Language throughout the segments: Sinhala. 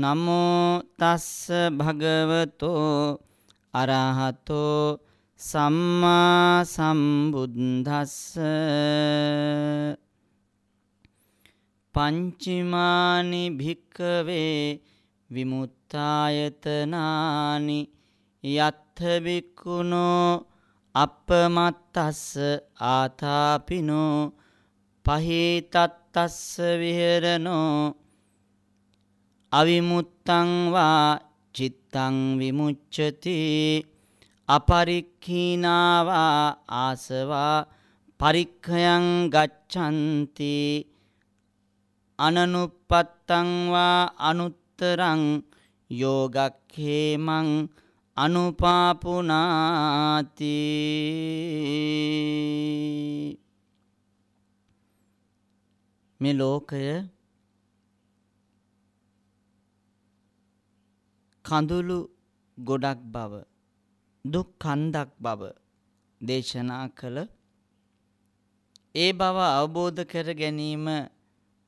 නමෝ තස්ස භගවතෝ අරහතෝ සම්මා සම්බුද්දස්ස පංචමානි භික්කවේ විමුත්තායතනානි යත්ථ බික්කුණෝ අපමත්තස්ස ආතාපිනෝ පහේතත්තස්ස විහෙරනෝ අවිමුත්තං වා චිත්තං විමුච්ඡති අපරික්ඛීනාවා ආසවා පරික්ඛයන් ගච්ඡanti අනනුපත්තං වා අනුත්තරං යෝගක්ඛේමං අනුපාපුනාති මේ ලෝකය කඳුළු ගොඩක් බව දුක් කන්දක් බව දේශනා කළ ඒ බව අවබෝධ කර ගැනීම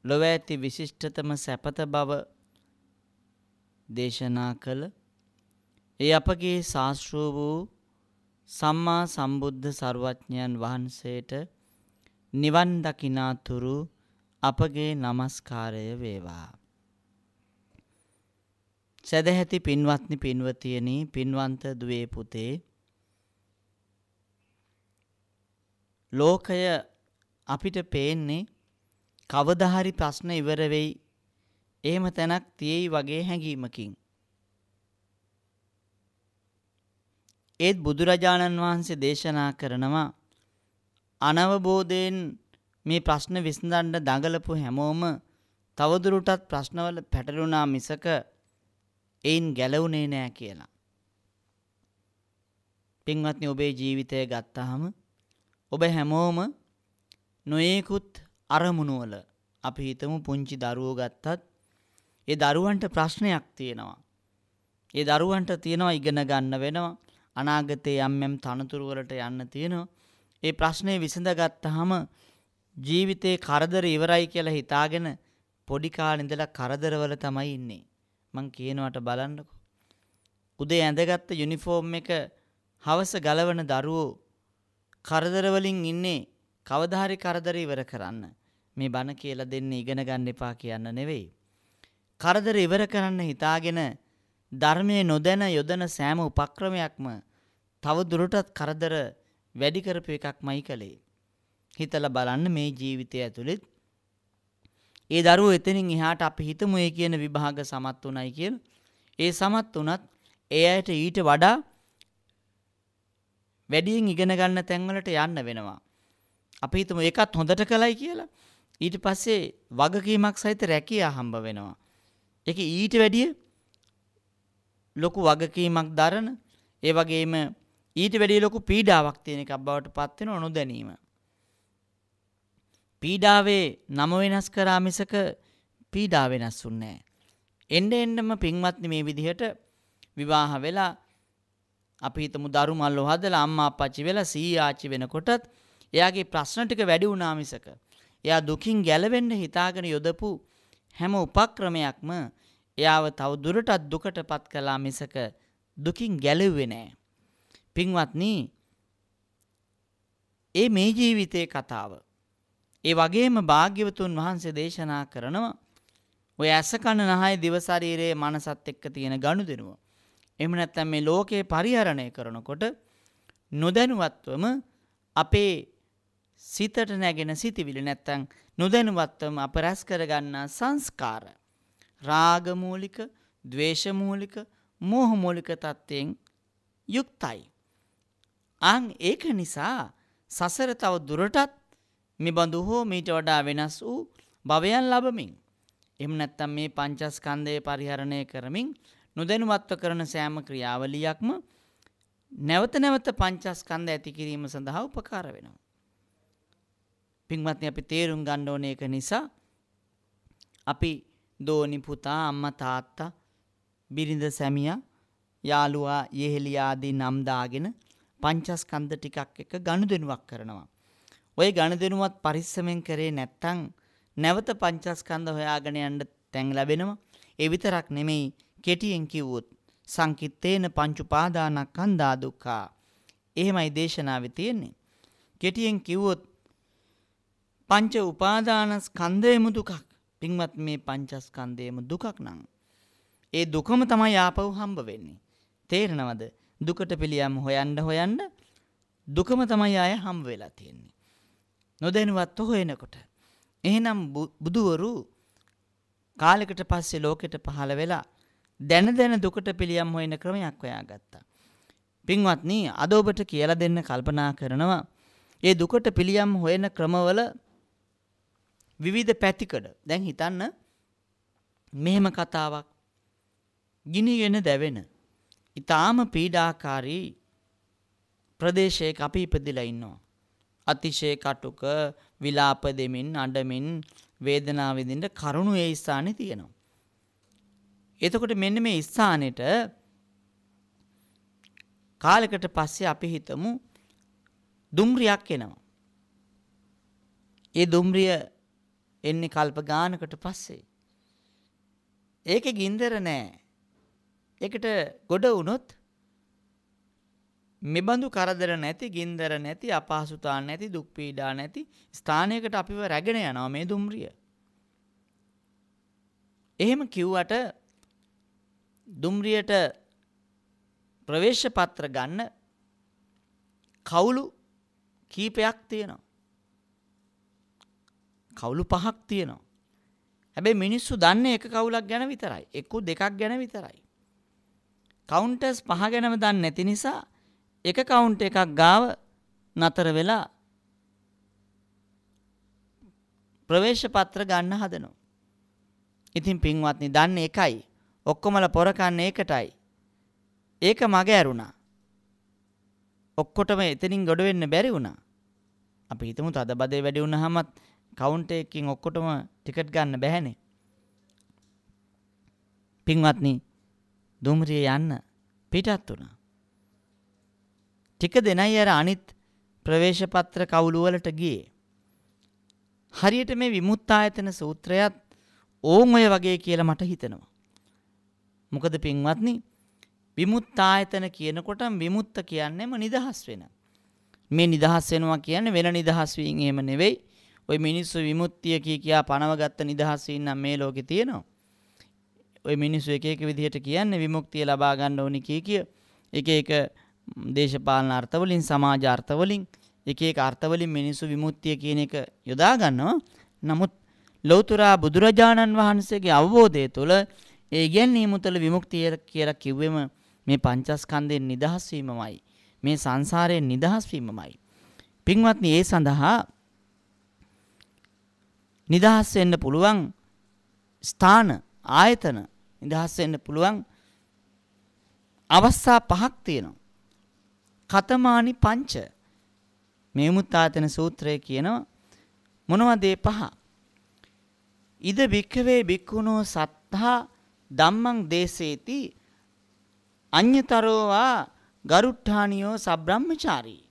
ලොව ඇති විශිෂ්ටතම සැපත බව දේශනා කළ ඒ අපගේ ශාස්ත්‍රූ වූ සම්මා සම්බුද්ධ සර්වඥයන් වහන්සේට නිවන් දකිනාතුරු අපගේ নমස්කාරය වේවා සැදැහැති පින්වත්නි පින්වතියනි පින්වන්ත දුවේ පුතේ ලෝකය අපිට පේන්නේ කවදාහරි ප්‍රශ්න ඉවර වෙයි එහෙම තැනක් තියෙයි වගේ හැඟීමකින් ඒත් බුදුරජාණන් වහන්සේ දේශනා කරනවා අනවබෝධයෙන් මේ ප්‍රශ්න විසඳන්න දඟලපු හැමෝම තවදුරටත් ප්‍රශ්නවල පැටලුණා මිසක එයින් ගැලවුණේ නෑ කියලා. පින්වත්නි ඔබේ ජීවිතය ගත්තාම ඔබ හැමෝම නොයෙකුත් අරමුණු වල අපි හිතමු පුංචි දරුවෝ ගත්තත් ඒ දරුවන්ට ප්‍රශ්නයක් තියෙනවා. ඒ දරුවන්ට තියෙනවා ඉගෙන ගන්න වෙනවා. අනාගතයේ යම් යම් තනතුරු වලට යන්න තියෙනවා. ඒ ප්‍රශ්නේ විසඳගත්තාම ජීවිතේ කරදර ඉවරයි කියලා හිතාගෙන පොඩි කාලේ ඉඳලා කරදරවල තමයි ඉන්නේ. මං කියනවට බලන්නකො. උදේ ඇඳගත්ත යුනිෆෝම් එක හවස ගලවන දරුවෝ කරදරවලින් ඉන්නේ කවදාහරි කරදර ඉවර කරන්න. මේ බණ කියලා දෙන්න ඉගෙන ගන්න එපා කියන්න නෙවෙයි. කරදර ඉවර කරන්න හිතාගෙන ධර්මයේ නොදැන යොදන සෑම උපක්‍රමයක්ම තව දුරටත් කරදර වැඩි කරපු එකක්මයි කළේ. හිතලා බලන්න මේ ජීවිතය ඇතුළේ ඒ දරුවෝ එතනින් එහාට අපි හිතමු ඒ කියන විභාග සමත් උණයි කියලා. ඒ සමත් උනත් ඒ අයට ඊට වඩා වැඩියෙන් ඉගෙන ගන්න තැන්වලට යන්න වෙනවා. අපි හිතමු ඒකත් හොඳට කළයි කියලා. ඊට පස්සේ වගකීමක් සහිත රැකියා හම්බ වෙනවා. ඒක ඊට වැඩිය ලොකු වගකීමක් දරන ඒ වගේම ඊට වැඩිය ලොකු පීඩාවක් තියෙන එකක් බවට පත් වෙන අනුදැනීම. පීඩාවේ නම වෙනස් කරා මිසක පීඩා වෙනස්ුන්නේ නැහැ. එන්න එන්නම පින්වත්නි මේ විදිහට විවාහ වෙලා අපි හිතමු දරු මල්ලෝ හදලා අම්මා අප්පච්චි වෙලා සීයා ආච්චි වෙනකොටත් එයාගේ ප්‍රශ්න ටික වැඩි වුණා මිසක එයා දුකින් ගැලවෙන්න හිතාගෙන යොදපු හැම උපක්‍රමයක්ම එයාව තව දුරටත් දුකටපත් කළා මිසක දුකින් ගැලෙව්වේ නෑ. පින්වත්නි ඒ මේ ජීවිතයේ කතාව ඒ වගේම භාග්‍යවතුන් වහන්සේ දේශනා කරනවා ඔය ඇස කන නහය දිව ශරීරයේ මනසත් එක්ක තියෙන ගනුදෙනුව. එහෙම නැත්නම් මේ ලෝකේ පරිහරණය කරනකොට නොදැනුවත්වම අපේ සිතට නැගෙන සිතිවිලි නැත්නම් නොදැනුවත්වම අප රැස් කරගන්නා සංස්කාර රාග මූලික, ద్వේෂ මූලික, මෝහ මූලික තත්ත්වයෙන් යුක්තයි. අන් ඒක නිසා සසර තව දුරටත් මෙබඳු හෝ මීට වඩා වෙනස් වූ භවයන් ලබමින් එහෙම නැත්නම් මේ පංචස්කන්ධය පරිහරණය කරමින් නොදැනුවත්ව කරන සෑම ක්‍රියාවලියක්ම නැවත නැවත පංචස්කන්ධ ඇති කිරීම සඳහා උපකාර වෙනවා. පින්වත්නි අපි තේරුම් ගන්න ඕනේ ඒක නිසා අපි දෝනි පුතා අම්මා තාත්තා බිරිඳ සැමියා යාළුවා යෙහෙලියා ආදී නම් දාගෙන පංචස්කන්ධ ටිකක් එක ගනුදෙනුවක් කරනවා. ওই ගණදෙනුමත් පරිස්සමෙන් කරේ නැත්තම් නැවත පංචස්කන්ධ හොයාගෙන යන්න තැන් ලැබෙනවා. ඒ විතරක් නෙමෙයි කෙටියෙන් කිව්වොත් සංකිට්තේන පංච උපාදානස්කන්ධා දුක්ඛා. එහෙමයි දේශනාවේ තියෙන්නේ. කෙටියෙන් කිව්වොත් පංච උපාදානස්කන්ධයම දුකක්. පින්වත් මේ පංචස්කන්ධයම දුකක් නං. ඒ දුකම තමයි ආපහු හම්බ වෙන්නේ. තේරෙනවද? දුකට පිළියම් හොයන්න හොයන්න දුකම තමයි ආය හම්බ වෙලා තියෙන්නේ. නොදැනුවත් හොයනකොට. එහෙනම් බුදුවරු කාලෙකට පස්සේ ලෝකෙට පහළ වෙලා දැන දැන දුකට පිළියම් හොයන ක්‍රමයක් හොයාගත්තා. පින්වත්නි අද ඔබට කියලා දෙන්න කල්පනා කරනවා ඒ දුකට පිළියම් හොයන ක්‍රමවල විවිධ පැතිකඩ. දැන් හිතන්න මෙහෙම කතාවක් ගිනිගෙන දැවෙන. ඊටාම පීඩාකාරී ප්‍රදේශයක අපි ඉපදිලා ඉන්නවා. අතිශය කටුක විලාප දෙමින් අඬමින් වේදනාව විඳින්න කරුණු ඒ ස්ථානේ තියෙනවා. එතකොට මෙන්න මේ ස්ථානෙට කාලයකට පස්සේ අපි හිතමු දුම්රියක් එනවා. ඒ දුම්රිය එන්නේ කල්ප ගානකට පස්සේ. ඒකේ ගින්දර නෑ. ඒකට ගොඩ වුණොත් මෙබඳු කරදර නැති ගින්දර නැති අපහසුතා නැති දුක් පීඩා නැති ස්ථානයකට අපිව රැගෙන යනවා මේ දුම්රිය. එහෙම කිව්වට දුම්රියට ප්‍රවේශ පත්‍ර ගන්න කවුළු කීපයක් තියෙනවා. කවුළු පහක් තියෙනවා. හැබැයි මිනිස්සු දන්නේ එක කවුලක් ගැන විතරයි. එක්කු දෙකක් ගැන විතරයි. කවුන්ටර්ස් පහ ගැනම දන්නේ නැති නිසා එක කවුන්ට් එකක් ගාව නතර වෙලා ප්‍රවේශ පත්‍ර ගන්න හදනවා. ඉතින් පින්වත්නි දන්නේ එකයි. ඔක්කොමල පොරකන්න ඒකටයි. ඒක මගේ ඇරුණා. ඔක්කොටම එතනින් ගොඩ වෙන්න බැරි වුණා. අපි හිතමු තද බදේ වැඩි වුණාමත් කවුන්ට් එකකින් ඔක්කොටම ටිකට් ගන්න බැහැනේ. පින්වත්නි දුම්රිය යන්න පිටත් වුණා. ටික දෙනයි අර අනිත් ප්‍රවේශපත්‍ර කවුළු වලට ගියේ. හරියට මේ විමුක්තායතන සූත්‍රයත් ඕන් ඔය වගේ කියලා මට හිතෙනවා. මොකද පින්වත්නි විමුක්තායතන කියනකොට විමුක්ත කියන්නේම නිදහස් වෙන. මේ නිදහස් වෙනවා කියන්නේ වෙන නිදහස් වීම එහෙම නෙවෙයි. ওই මිනිස්සු විමුක්තිය කී කියා පනවගත්ත නිදහස් වීම නම් මේ ලෝකේ තියෙනවා. ওই මිනිස්සු එක එක විදිහට කියන්නේ විමුක්තිය ලබා ගන්න ඕනි කී කිය. එක එක දේශපාලන අර්ථවලින් සමාජ අර්ථවලින් එක එක අර්ථවලින් මිනිසු විමුක්තිය කියන එක යොදා ගන්නවා. නමුත් ලෞතුරා බුදුරජාණන් වහන්සේගේ අවබෝධය තුළ ඒ ඉගැන්වීම තුළ විමුක්තිය කියලා කිව්වෙම මේ පංචස්කන්ධයෙන් නිදහස් වීමමයි. මේ සංසාරයෙන් නිදහස් වීමමයි. පින්වත්නි ඒ සඳහා නිදහස් වෙන්න පුළුවන් ස්ථාන ආයතන නිදහස් වෙන්න පුළුවන් අවස්ථා පහක් තියෙනවා. කතමානි පංච මේ මුත්තාතන සූත්‍රය කියනවා මොනවද ඒ පහ? ඉද භික්ඛවේ භික්ඛුනෝ සත්තා ධම්මං දේසේති අඤ්‍යතරෝවා ගරුට්ඨානියෝ සබ්‍රාහ්මචාරී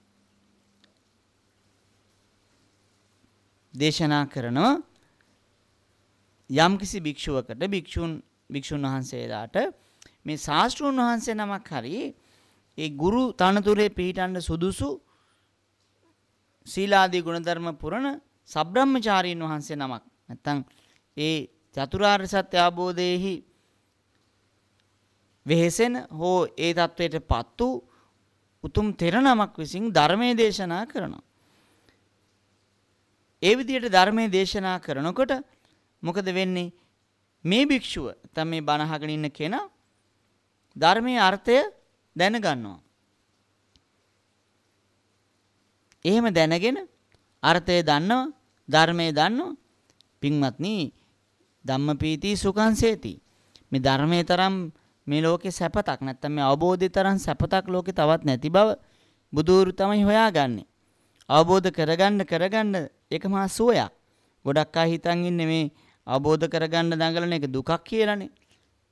දේශනා කරන යම්කිසි භික්ෂුවකට භික්ෂුන් භික්ෂුන් වහන්සේලාට මේ ශාස්ත්‍රුන් වහන්සේ නමක් හරියි ඒ ගුරු තනතුරේ පිහිටන්න සුදුසු සීලාදී ගුණධර්ම පුරණ සබ්‍රාහ්මචාරීන් වහන්සේ නමක් නැත්තම් ඒ චතුරාර්ය සත්‍ය අවබෝධයේහි වෙහෙසෙන හෝ ඒ தത്വයටපත් වූ උතුම් තෙර නමක් විසින් ධර්මයේ දේශනා කරනවා. ඒ විදිහට ධර්මයේ දේශනා කරනකොට මොකද වෙන්නේ? මේ භික්ෂුව තමයි බණ අහගෙන ඉන්න කෙනා ධර්මයේ අර්ථය දැනගන්නවා. එහෙම දැනගෙන අර්ථය දන්නවා ධර්මය දන්නවා පින්වත්නි ධම්මපීති සුඛංසේති මේ ධර්මයේ තරම් මේ ලෝකේ සැපතක් නැත්තම් මේ අවබෝධය තරම් සැපතක් ලෝකේ තවත් නැති බව බුදුරු තමයි හොයාගන්නේ අවබෝධ කරගන්න කරගන්න ඒක මහා සුවයක් ගොඩක් අය හිතන් ඉන්නේ මේ අවබෝධ කරගන්න දඟලන එක දුකක් කියලානේ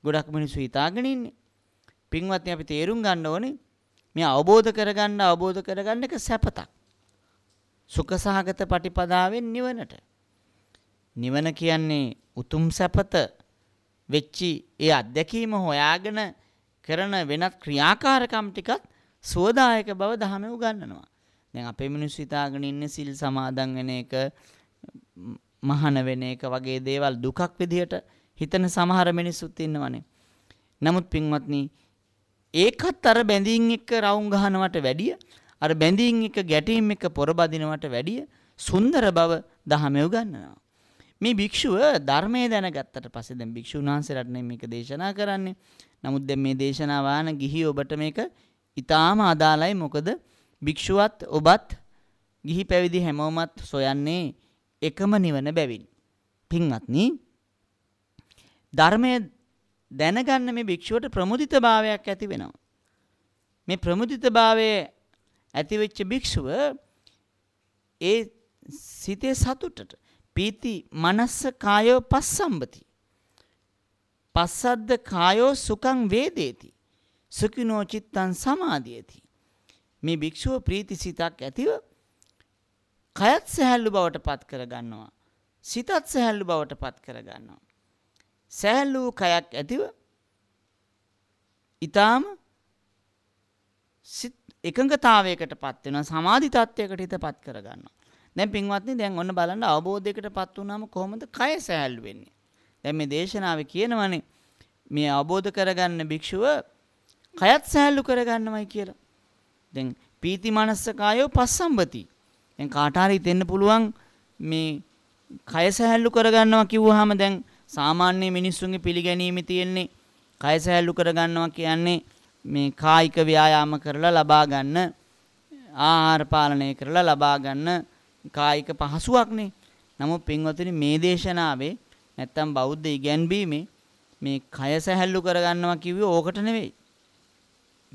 ගොඩක් මිනිස්සු හිතාගෙන ඉන්නේ පින්වත්නි අපි තේරුම් ගන්න ඕනේ මේ අවබෝධ කරගන්න අවබෝධ කරගන්න එක සැපතක්. සුඛසහගත පටිපදාවෙන් නිවනට. නිවන කියන්නේ උතුම් සැපත වෙච්චි ඒ අත්දැකීම හොයාගෙන කරන වෙනත් ක්‍රියාකාරකම් ටිකත් සුවදායක බව දහමේ උගන්වනවා. දැන් අපේ මිනිස්සු හිතාගෙන ඉන්නේ සිල් සමාදන් වෙන එක මහාන වෙන එක වගේ දේවල් දුකක් විදියට හිතන සමහර මිනිස්සුත් ඉන්නවනේ. නමුත් පින්වත්නි ඒකත් අර බැඳීම් එක රවුම් ගහනවට වැඩිය අර බැඳීම් එක ගැටීම් එක පොරබදිනවට වැඩිය සුන්දර බව දහමෙ උගන්වනවා. මේ භික්ෂුව ධර්මයේ දැනගත්තට පස්සේ දැන් භික්ෂුන් වහන්සේලාට මේක දේශනා කරන්නේ. නමුත් දැන් මේ දේශනාව ආන ගිහි ඔබට මේක ඊටාම අදාළයි. මොකද භික්ෂුවත් ඔබත් ගිහි පැවිදි හැමෝමත් සොයන්නේ එකම නිවන බැවින්. පින්වත්නි ධර්මයේ දැනගන්න මේ භික්ෂුවට ප්‍රමුදිතභාවයක් ඇති වෙනවා. මේ ප්‍රමුදිතභාවයේ ඇති වෙච්ච භික්ෂුව ඒ සිතේ සතුටට පීති මනස්ස කායෝ පස්සම්බති. පස්සද්ද කායෝ සුඛං වේදේති. සුඛිනෝ චිත්තං සමාධියති. මේ භික්ෂුව ප්‍රීතිසිතක් ඇතිව කයත් සහැල්ලු බවට පත් කරගන්නවා. සිතත් සහැල්ලු බවට පත් කරගන්නවා. සැහැල්ලූ කයක් ඇතිව ඊටාම සිත් එකඟතාවයකට පත් වෙනවා සමාධි තත්වයකට හිතපත් කරගන්නවා. දැන් පින්වත්නි දැන් ඔන්න බලන්න අවබෝධයකටපත් වුණාම කොහොමද කය සැහැල්ලු වෙන්නේ? දැන් මේ දේශනාවේ කියනවනේ මේ අවබෝධ කරගන්න භික්ෂුව කයත් සැහැල්ලු කරගන්නමයි කියලා. දැන් පීති මනස්ස කායෝ පස්සම්බති. දැන් කාට හරි දෙන්න පුළුවන් මේ කය සැහැල්ලු කරගන්නවා කිව්වහම දැන් සාමාන්‍ය මිනිස්සුන්ගේ පිළිගැනීම තියෙන්නේ කය සැහැල්ලු කරගන්නවා කියන්නේ මේ කායික ව්‍යායාම කරලා ලබා ගන්න ආහාර පාලනය කරලා ලබා ගන්න කායික පහසුවක්නේ. නමුත් පින්වතුනි මේ දේශනාවේ නැත්තම් බෞද්ධ ඉගැන්වීමේ මේ කය සැහැල්ලු කරගන්නවා කිව්වේ ඕකට නෙවෙයි.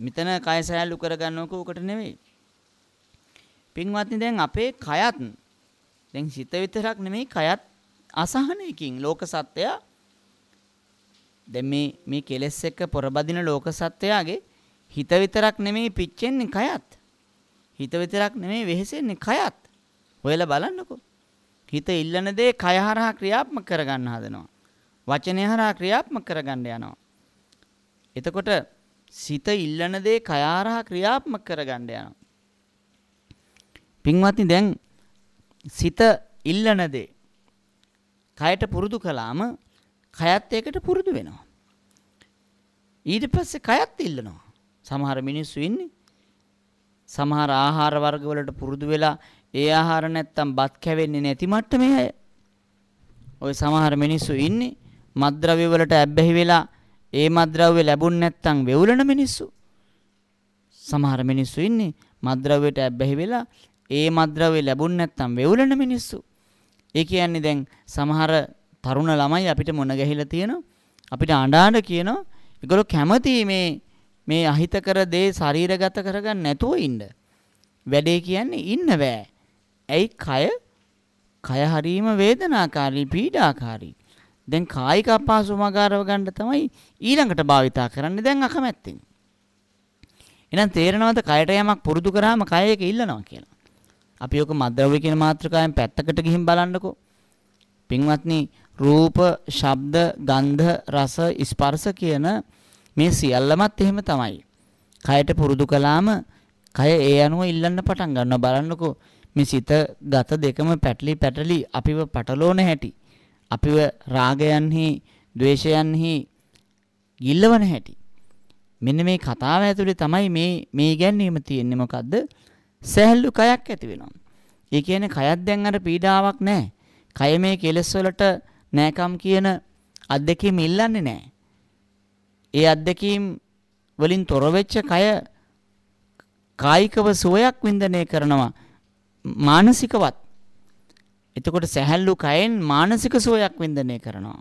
මෙතන කය සැහැල්ලු කරගන්නවක ඕකට නෙවෙයි. පින්වත්නි දැන් අපේ කයත් දැන් සිත විතරක් නෙමෙයි කයත් අසහනයකින් ලෝක සත්වයා දැන් මේ මේ කෙලෙස් එක්ක පොරබදින ලෝක සත්වයාගේ හිත විතරක් නෙමෙයි පිච්චෙන්නේ කයත්. හිත විතරක් නෙමෙයි වෙහෙසෙන්නේ කයත්. ඔයලා බලන්නකෝ. හිත ඉල්ලන දේ කය හරහා ක්‍රියාත්මක කරගන්න හදනවා. වචනය හරහා ක්‍රියාත්මක කරගන්න යනවා. එතකොට සිත ඉල්ලන දේ කය හරහා ක්‍රියාත්මක කරගන්න යනවා. පින්වත්නි දැන් සිත ඉල්ලන දේ කයට පුරුදු කළාම කයත් ඒකට පුරුදු වෙනවා. ඊට පස්සේ කයත් ඉල්ලනවා. සමහර මිනිස්සු ඉන්නේ සමහර ආහාර වර්ගවලට පුරුදු වෙලා ඒ ආහාර නැත්තම් බත් කැවෙන්නේ නැති මට්ටමේ අය. ওই සමහර මිනිස්සු ඉන්නේ මත්ද්‍රව්‍ය වලට ඇබ්බැහි වෙලා ඒ මත්ද්‍රව්‍ය ලැබුණ නැත්තම් වෙවුලන මිනිස්සු. සමහර මිනිස්සු ඉන්නේ මත්ද්‍රව්‍යයට ඇබ්බැහි වෙලා ඒ මත්ද්‍රව්‍ය ලැබුණ නැත්තම් වෙවුලන මිනිස්සු. ඒ කියන්නේ දැන් සමහර තරුණ ළමයි අපිට මොන ගැහිලා තියෙනවා. අපිට අඬාන කියනවා. ඒගොල්ලෝ කැමති මේ මේ අහිතකර දේ ශරීරගත කරගන්න නැතුව ඉන්න. වැඩේ කියන්නේ ඉන්න බෑ. ඇයි කය කය හරීම වේදනාකාරී පීඩාකාරී. දැන් කායික අපහසුම ආකාරව ගන්න තමයි ඊළඟට භාවිතා කරන්නේ දැන් අකමැත්තෙන්. එහෙනම් තේරෙනවද කයට යමක් පුරුදු කරාම කය ඒක ඉල්ලනවා කියලා. අපි ඔක මද්ද්‍රව්‍ය කියන මාත්‍රකාවෙන් පැත්තකට ගිහින් බලන්නකෝ. පින්වත්නි රූප, ශබ්ද, ගන්ධ, රස, ස්පර්ශ කියන මේ සියල්ලමත් එහෙම තමයි. කයට පුරුදු කළාම කය ඒ අනුව ඉල්ලන්න පටන් ගන්නවා බලන්නකෝ. මේ සිත ගත දෙකම පැටලි පැටලි අපිව පටලෝන හැටි. අපිව රාගයන්හි, ద్వේෂයන්හි ගිල්ලවන හැටි. මෙන්න මේ කතාව ඇතුලේ තමයි මේ මේ ගැන්නීම තියෙන්නේ මොකද්ද? සැහැල්ලු කයක් ඇති වෙනවා. ඒ කියන්නේ කයත් දැන් අර පීඩාවක් නැහැ. කය මේ කෙලස් වලට නැකම් කියන අත්දැකීම ඉල්ලන්නේ නැහැ. ඒ අත්දැකීම් වලින් තොර වෙච්ච කය කායිකව සුවයක් වින්දනය කරනවා මානසිකවත්. එතකොට සැහැල්ලු කයෙන් මානසික සුවයක් වින්දනය කරනවා.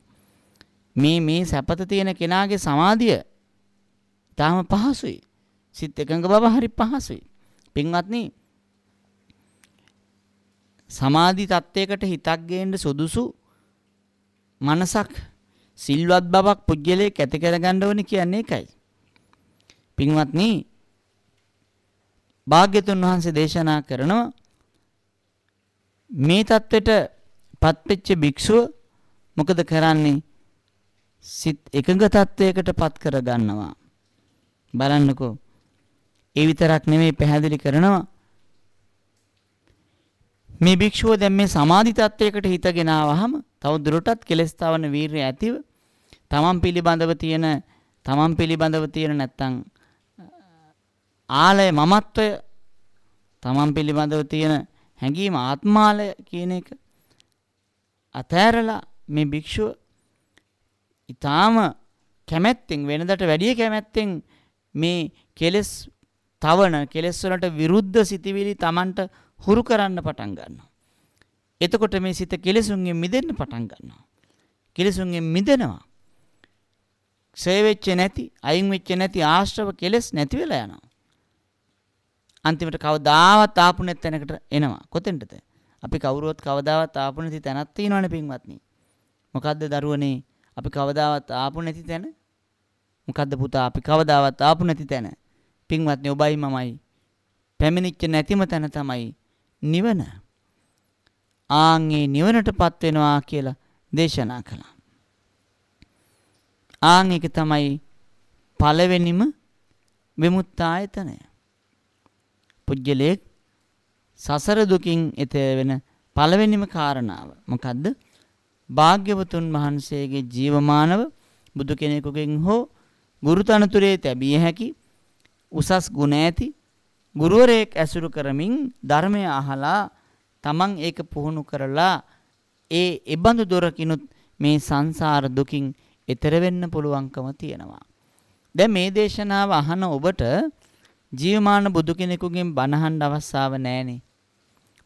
මේ මේ සැපත තියෙන කෙනාගේ සමාධිය තාම පහසුයි. සිත් එකඟ බව හරි පහසුයි. පින්වත්නි සමාධි තත්වයකට හිතක් ගේන්න සුදුසු මනසක් සිල්වත් බවක් පුජ්‍යලයේ ඇති කරගන්න ඕනේ කියන්නේ ඒකයි. පින්වත්නි භාග්‍යතුන් වහන්සේ දේශනා කරනවා මේ தത്വෙට පත්වෙච්ච භික්ෂුව මොකද කරන්නේ? සිත එකඟ තත්වයකට පත් කරගන්නවා. බලන්නකෝ ඒ විතරක් නෙමෙයි පැහැදිලි කරනවා. මේ භික්ෂුව දැන් මේ සමාධි තත්වයකට හිතගෙන ආවහම තව දුරටත් කෙලස් තවන වීරිය ඇතිව තමන් පිළිබඳව තියෙන තමන් පිළිබඳව තියෙන නැත්තම් ආලය මමත්වය තමන් පිළිබඳව තියෙන හැඟීම ආත්මාලය කියන එක අතෑරලා මේ භික්ෂුව ඊටාම කැමැත්තෙන් වෙනදට වැඩිය කැමැත්තෙන් මේ කෙලස් තවන කෙලෙස් වලට විරුද්ධ සිතිවිලි Tamanට හුරු කරන්න පටන් ගන්නවා. එතකොට මේ සිත කෙලෙසුන්ගෙන් මිදෙන්න පටන් ගන්නවා. කෙලෙසුන්ගෙන් මිදෙනවා. සේවෙච්ච නැති, අයින් වෙච්ච නැති ආශ්‍රව කෙලෙස් නැති වෙලා යනවා. අන්තිමට කවදාවත් ආපු නැත් තැනකට එනවා. කොතෙන්ටද? අපි කවුරුවත් කවදාවත් ආපු නැති තැනක් තියෙනවනේ පින්වත්නි. මොකද්ද දරුවනේ? අපි කවදාවත් ආපු නැති තැන? මොකද්ද පුතා? අපි කවදාවත් ආපු නැති තැන? පින්වත්නි ඔබයි මමයි පැමිණිච්ච නැතිම තැන තමයි නිවන. ආන් ඒ නිවනටපත් වෙනවා කියලා දේශනා කළා. ආන් එක තමයි පළවෙනිම විමුක්තායතනය. පුජ්‍යලේ සසර දුකින් එතෙර වෙන පළවෙනිම කාරණාව මොකද්ද? භාග්‍යවතුන් වහන්සේගේ ජීවමානව බුදු කෙනෙකුගෙන් හෝ ගුරුතනතුරේ තැබිය හැකි උසස් ගුණ ඇති ගුරුවරයෙක් ඇසුරු කරමින් ධර්මය අහලා තමන් ඒක පුහුණු කරලා ඒ ඒබඳු දොරකිනුත් මේ සංසාර දුකින් එතර වෙන්න පුළුවන්කම තියෙනවා. දැන් මේ දේශනාව අහන ඔබට ජීවමාන බුදු කෙනෙකුගෙන් බණහන් අවස්ථාව නැහෙනේ.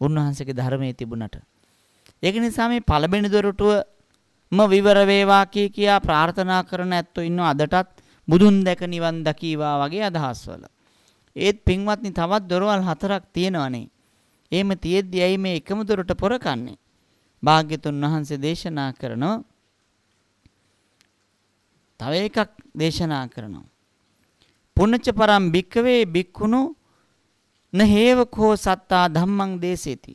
උන්වහන්සේගේ ධර්මයේ තිබුණට. ඒක නිසා මේ පළබෙන දොරටුවම විවර වේවා කිය කියා ප්‍රාර්ථනා කරන ඇත්තෝ ඉන්නව අදටත් බුදුන් දැක නිවන් දකීවා වගේ අදහස්වල. ඒත් පින්වත්නි තවත් දොරවල් හතරක් තියෙනවනේ. එහෙම තියෙද්දි ඇයි මේ එකම දොරට පොරකන්නේ? භාග්‍යතුන් වහන්සේ දේශනා කරනවා. තව එකක් දේශනා කරනවා. පුනච්ච පරම් භික්කවේ භික්ඛුනු නහේවකෝ සත්තා ධම්මං දේසේති.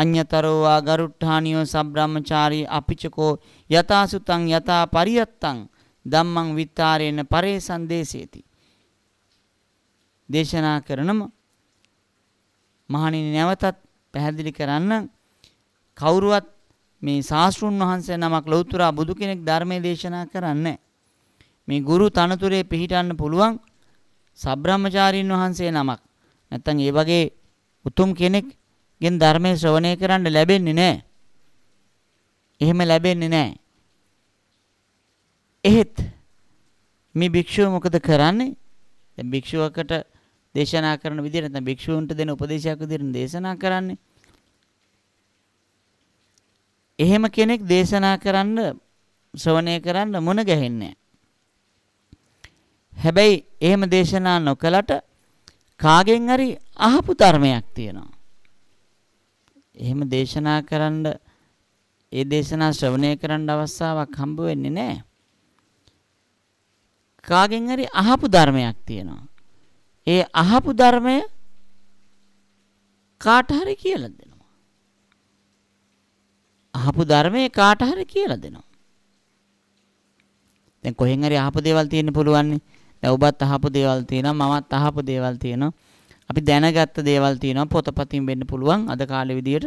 අඤ්‍යතරෝවා ගරුට්ඨානියෝ සබ්‍රාහ්මචාරී අපිචකෝ යතාසුතං යතා පරියත්තං ධම්මං විත්තාරේන පරේසං දේශේති. දේශනා කරනම මහණෙනි නැවතත් පැහැදිලි කරන්න කවුරුවත් මේ ශාස්ත්‍රුන් වහන්සේ නමක් ලෞතර බුදු කෙනෙක් ධර්මයේ දේශනා කරන්නේ මේ ගුරු තනතුරේ පිහිටන්න පුළුවන් සබ්‍රහ්මචාරීන් වහන්සේ නමක් නැත්තම් ඒ වගේ උතුම් කෙනෙක් ගෙන් ධර්මයේ ශ්‍රවණය කරන්න ලැබෙන්නේ නැහැ. එහෙම ලැබෙන්නේ නැහැ. එහෙත් මේ භික්ෂුව මොකද කරන්නේ? දැන් භික්ෂුවකට දේශනා කරන විදිහ නැත්නම් භික්ෂුවන්ට දෙන උපදේශයක් විදිහට දේශනා කරන්නේ. එහෙම කෙනෙක් දේශනා කරන්න ශ්‍රවණය කරන්න මොන ගැහෙන්නේ හැබැයි එහෙම දේශනා නොකලට කාගෙන් හරි අහපු ධර්මයක් තියෙනවා. එහෙම දේශනා කරන්න ඒ දේශනා ශ්‍රවණය කරන්න අවස්ථාවක් හම්බ වෙන්නේ නැහැ. කාගෙන් හරි අහපු ධර්මයක් තියෙනවා. ඒ අහපු ධර්මය කාට හරි කියලා දෙනවා. අහපු ධර්මය කාට හරි කියලා දෙනවා. දැන් කොහෙන් හරි අහපු දේවල් තියෙන්න පුළුවන්නේ. දැන් ඔබත් අහපු දේවල් තියෙනවා, මමත් අහපු දේවල් තියෙනවා. අපි දැනගත්ත දේවල් තියෙනවා පොතපතින් වෙන්න පුළුවන් අද කාලේ විදියට.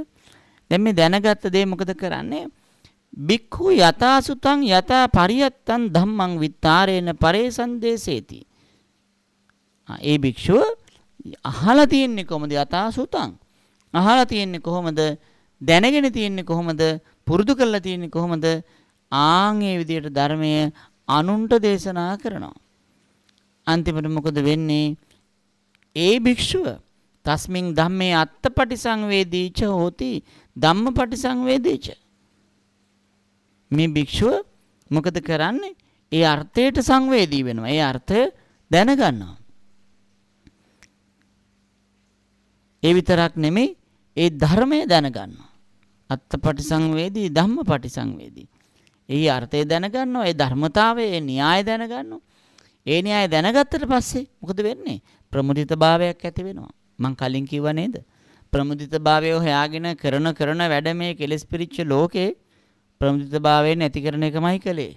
දැන් මේ දැනගත්ත දේ මොකද කරන්නේ? බික්ඛු යථාසුතං යථා පරියත්තං ධම්මං විත්තාරේන පරේසන්දේසේති. ඒ භික්ෂුව අහලා තියෙන්නේ කොහොමද යථාසුතං? අහලා තියෙන්නේ කොහොමද? දැනගෙන තියෙන්නේ කොහොමද? පුරුදු කරලා තියෙන්නේ කොහොමද? ආන් ඒ විදිහට ධර්මය අනුන්ට දේශනා කරනවා. අන්තිමට මොකද වෙන්නේ? ඒ භික්ෂුව තස්මින් ධම්මේ අත්තපටිසංවේදීච හෝති ධම්මපටිසංවේදීච මේ භික්ෂුව මොකද කරන්නේ? ඒ අර්ථයට සංවේදී වෙනවා. ඒ අර්ථය දැනගන්නවා. ඒ විතරක් නෙමෙයි ඒ ධර්මය දැනගන්නවා. අත්පටි සංවේදී ධම්මපටි සංවේදී. ඒ අර්ථය දැනගන්නවා. ඒ ධර්මතාවය, ඒ න්‍යාය දැනගන්නවා. ඒ න්‍යාය දැනගත්තට පස්සේ මොකද වෙන්නේ? ප්‍රමුදිත භාවයක් ඇති වෙනවා. මං කලින් කිව්වා නේද? ප්‍රමුදිත භාවය හොයාගෙන කරන කරන වැඩ මේ කෙලෙස් පිරිච්ච ලෝකේ ප්‍රමුදිතභාවයෙන් ඇති කරන එකමයි කළේ.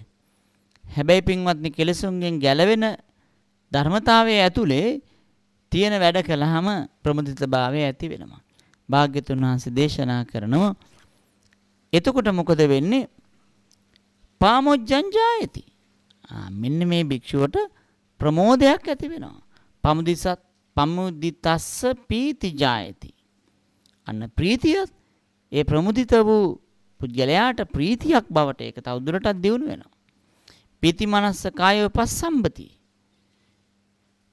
හැබැයි පින්වත්නි කෙලසුන්ගෙන් ගැලවෙන ධර්මතාවයේ ඇතුලේ තියෙන වැඩ කළාම ප්‍රමුදිතභාවය ඇති වෙනවා. භාග්‍යතුන් වහන්සේ දේශනා කරනවා. එතකොට මොකද වෙන්නේ? පාමොජ්ජං ජායති. මෙන්න මේ භික්ෂුවට ප්‍රමෝදයක් ඇති වෙනවා. පමුදිසත් පමුදිතස්ස පීති ජායති. අන්න ප්‍රීතියත් ඒ ප්‍රමුදිත වූ පුද්ගලයාට ප්‍රීතියක් බවට ඒක තවදුරටත් දියුණු වෙනවා. පීති මනස්ස කායෝ පස්සම්බති.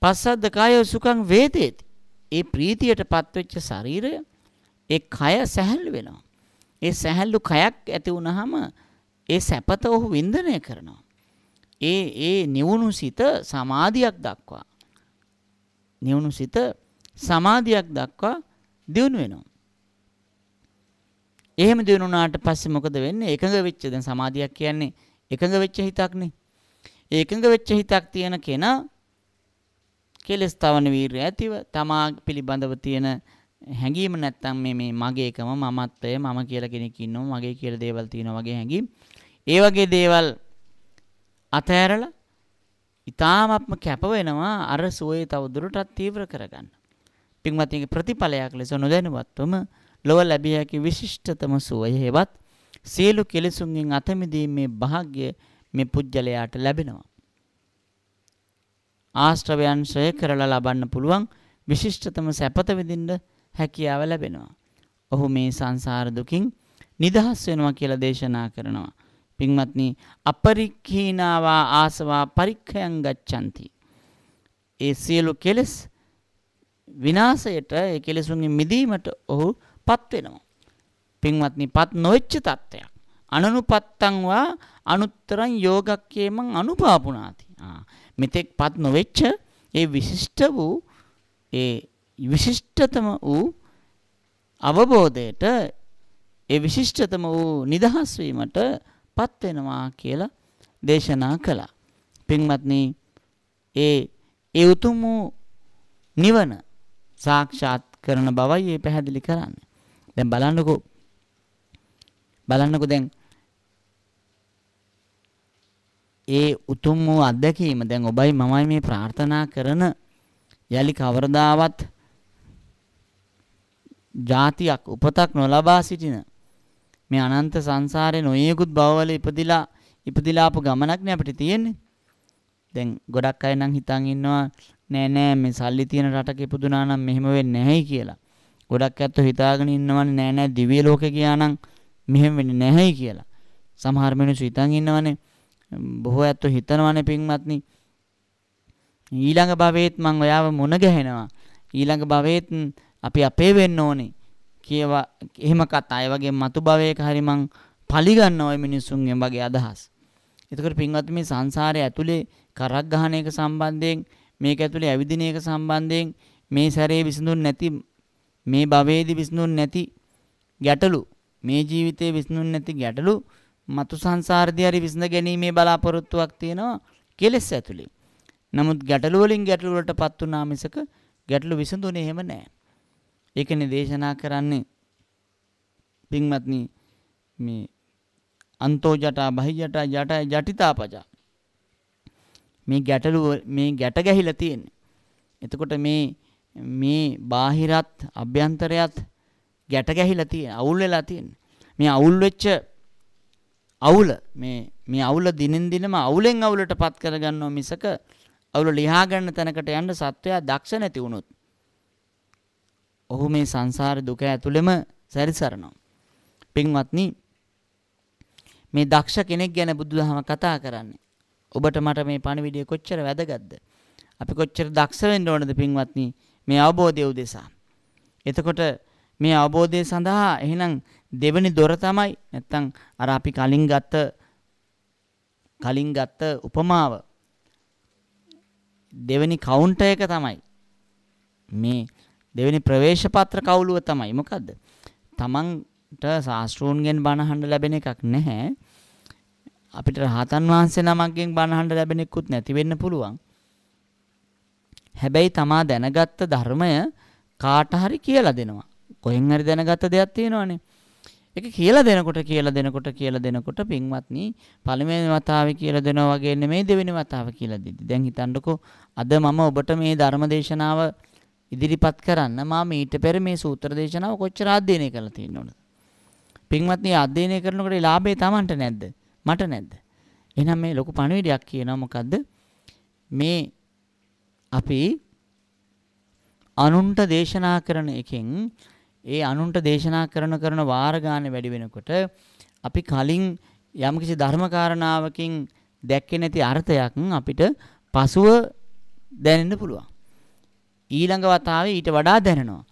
පස්සද්ද කායෝ සුඛං වේදේති. ඒ ප්‍රීතියටපත් වෙච්ච ශරීරය ඒ කය සැහැල්ලු වෙනවා. ඒ සැහැල්ලු කයක් ඇති වුනහම ඒ සැපත ඔහු වින්දනය කරනවා. ඒ ඒ නිවුණු සිත සමාධියක් දක්වා. නිවුණු සිත සමාධියක් දක්වා දියුණු වෙනවා. එහෙම දිනු වුණාට පස්සේ මොකද වෙන්නේ? එකඟ වෙච්ච දැන් සමාධියක් කියන්නේ එකඟ වෙච්ච හිතක්නේ. ඒ එකඟ වෙච්ච හිතක් තියෙන කෙනා කෙලස් තවන වීරය ඇතිව තමා පිළිබඳව තියෙන හැඟීම නැත්තම් මේ මේ මගේ එකම මමත්වය මම කියලා කෙනෙක් ඉන්නවා මගේ කියලා දේවල් තියෙනවා වගේ හැඟීම්. ඒ වගේ දේවල් අතහැරලා ඊ타මත්ම කැප වෙනවා අර සෝයේ තව දුරටත් තීව්‍ර කරගන්න. පින්වත්නි ප්‍රතිඵලයක් ලෙස නොදැනුවත්වම ලොව ලැබිය හැකි විශිෂ්ටතම සුවය හේවත් සියලු කෙලෙසුන්ගෙන් අත මිදීමේ වාග්ය මේ පුජ්‍යලයාට ලැබෙනවා. ආශ්‍රවයන් ශ්‍රය කරලා ලබන්න පුළුවන් විශිෂ්ටතම සැපත විඳින්න හැකියාව ලැබෙනවා. ඔහු මේ සංසාර දුකින් නිදහස් වෙනවා කියලා දේශනා කරනවා. පින්වත්නි අපරික්ඛීනාවා ආසවා පරික්ඛයන් ගච්ඡanti. ඒ සියලු කෙලෙස් විනාශයට ඒ කෙලෙසුන්ගෙන් මිදීමට ඔහු පත් වෙනවා. පින්වත්නි පත් නොච්ච තත්ත්වයක්. අනනුපත්තං වා අනුත්තරං යෝගක්කේමං අනුපාපුණාති. මෙතෙක් පත් නොවෙච්ච ඒ විශිෂ්ට වූ ඒ විශිෂ්ටතම වූ අවබෝධයට ඒ විශිෂ්ටතම වූ නිදහස් වීමට පත් වෙනවා කියලා දේශනා කළා. පින්වත්නි ඒ ඒ උතුම් නිවන සාක්ෂාත් කරන බවයි මේ පැහැදිලි කරන්නේ. දැන් බලන්නකෝ බලන්නකෝ දැන් ඒ උතුම් වූ අත්දැකීම දැන් ඔබයි මමයි මේ ප්‍රාර්ථනා කරන යලි කවරදාවත් ජාතියක් උපතක් නොලබා සිටින මේ අනන්ත සංසාරේ නොයෙකුත් භවවල ඉපදිලා ඉපදිලා ආපු ගමනක්නේ අපිට තියෙන්නේ. දැන් ගොඩක් අය නම් හිතන් ඉන්නවා නෑ නෑ මේ සල්ලි තියෙන රටක ඉපදුනා නම් මෙහෙම වෙන්නේ නැහැයි කියලා. ගොඩක් අතෝ හිතාගෙන ඉන්නවනේ නෑ නෑ දිව්‍ය ලෝකේ ගියා නම් මෙහෙම වෙන්නේ නැහැයි කියලා. සමහර මිනිස්සු හිතන් ඉන්නවනේ බොහෝ අතෝ හිතනවනේ පින්වත්නි ඊළඟ භවෙත් මං ඔයාව මුණ ගැහෙනවා. ඊළඟ භවෙත් අපි අපේ වෙන්න ඕනේ. කියවා එහෙම කතා. ඒ වගේ මතු භවයක හරි මං පලි ගන්නවා ওই මිනිස්සුන්ගෙන් වගේ අදහස්. එතකොට පින්වත් මේ සංසාරයේ ඇතුලේ කරක් ගහන එක සම්බන්ධයෙන් මේක ඇතුලේ ඇවිදින එක සම්බන්ධයෙන් මේ සැරේ විසඳුන් නැති මේ භවයේදී විසඳුන් නැති ගැටලු මේ ජීවිතයේ විසඳුන් නැති ගැටලු මතු සංසාරදී හරි විසඳ ගැනීමේ බලාපොරොත්තුවක් තියෙනවා කෙලෙස් ඇතුලේ. නමුත් ගැටලු වලින් ගැටලු වලටපත් වුණා මිසක ගැටලු විසඳුනේ එහෙම නැහැ. ඒකනේ දේශනා කරන්නේ පින්වත්නි මේ අන්තෝ ජටා බහි ජටා ජටා ජටිතාපජා මේ ගැටලු මේ ගැට ගැහිලා තියෙන්නේ. එතකොට මේ මේ බාහිරත් අභ්‍යන්තරයත් ගැට ගැහිලා තියෙන අවුල් වෙලා තියෙන. මේ අවුල් වෙච්ච අවුල මේ මේ අවුල දිනෙන් දිනම අවුලෙන් අවුලටපත් කරගන්නවා මිසක අවුල ලියා ගන්න තැනකට යන්න සත්වයා දක්ෂ නැති වුණොත් ඔහු මේ සංසාර දුක ඇතුළෙම සැරිසරනවා. පින්වත්නි මේ දක්ෂ කෙනෙක් ගැන බුදුදහම කතා කරන්නේ. ඔබට මට මේ පණිවිඩය කොච්චර වැදගත්ද? අපි කොච්චර දක්ෂ වෙන්න ඕනද පින්වත්නි? මේ අවබෝධය උදෙසා. එතකොට මේ අවබෝධය සඳහා එහෙනම් දෙවෙනි දොර තමයි නැත්තම් අර අපි කලින් ගත්ත කලින් ගත්ත උපමාව දෙවෙනි කවුන්ටර් එක තමයි මේ දෙවෙනි ප්‍රවේශ පත්‍ර කවුලුව තමයි මොකද්ද? තමන්ට ශාස්ත්‍රූන්ගෙන් බණහඬ ලැබෙන එකක් නැහැ. අපිට රහතන් වහන්සේ නමක්ගෙන් බණහඬ ලැබෙන එකුත් නැති වෙන්න පුළුවන්. හැබැයි තමා දැනගත්ත ධර්මය කාට හරි කියලා දෙනවා. කොහෙන් හරි දැනගත්ත දෙයක් තියෙනවනේ. ඒක කියලා දෙනකොට කියලා දෙනකොට කියලා දෙනකොට පින්වත්නි පළවෙනි වතාවේ කියලා දෙනවා වගේ නෙමෙයි දෙවෙනි වතාව කියලා දෙද්දි. දැන් හිතන්නකෝ අද මම ඔබට මේ ධර්ම දේශනාව ඉදිරිපත් කරන්න මා මීට පෙර මේ සූත්‍ර දේශනාව කොච්චර අධ්‍යයනය කරලා තියෙනවද? පින්වත්නි අධ්‍යයනය කරනකොට ලාභේ Tamanට නැද්ද? මට නැද්ද? එහෙනම් මේ ලොකු පණිවිඩයක් කියනවා මොකද්ද? මේ අපි අනුන්ට දේශනා කරන එකෙන් ඒ අනුන්ට දේශනා කරන කරන වාර ගානේ වැඩි වෙනකොට අපි කලින් යම්කිසි ධර්මකාරණාවකින් දැක්කේ නැති අර්ථයක් අපිට පසුව දැනෙන්න පුළුවන්. ඊළඟ වතාවේ ඊට වඩා දැනෙනවා.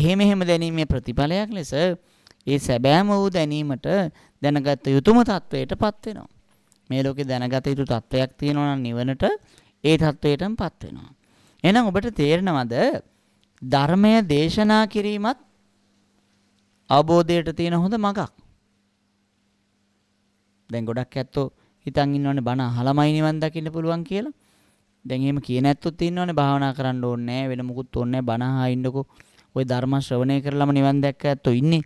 එහෙම එහෙම දැනීමේ ප්‍රතිඵලයක් ලෙස ඒ සැබෑම වූ දැනීමට දැනගත යුතුම තත්වයටපත් වෙනවා. මේ ලෝකේ දැනගත යුතු තත්වයක් තියෙනවා නම් නිවනට ඒ තත්වයටමපත් වෙනවා. එහෙනම් ඔබට තේරෙනවද ධර්මය දේශනා කිරීමත් අවබෝධයට තියෙන හොඳ මගක්. දැන් ගොඩක් ඇත්තෝ හිතන් ඉන්නවනේ බණ අහලමයි නිවන් දකින්න පුළුවන් කියලා. දැන් එහෙම කියන ඇත්තොත් ඉන්නවනේ භාවනා කරන්න ඕනේ වෙන මොකුත් ඕනේ බණ අහින්නකෝ. ওই ධර්ම ශ්‍රවණය කරලම නිවන් දැක්ක ඇත්තෝ ඉන්නේ.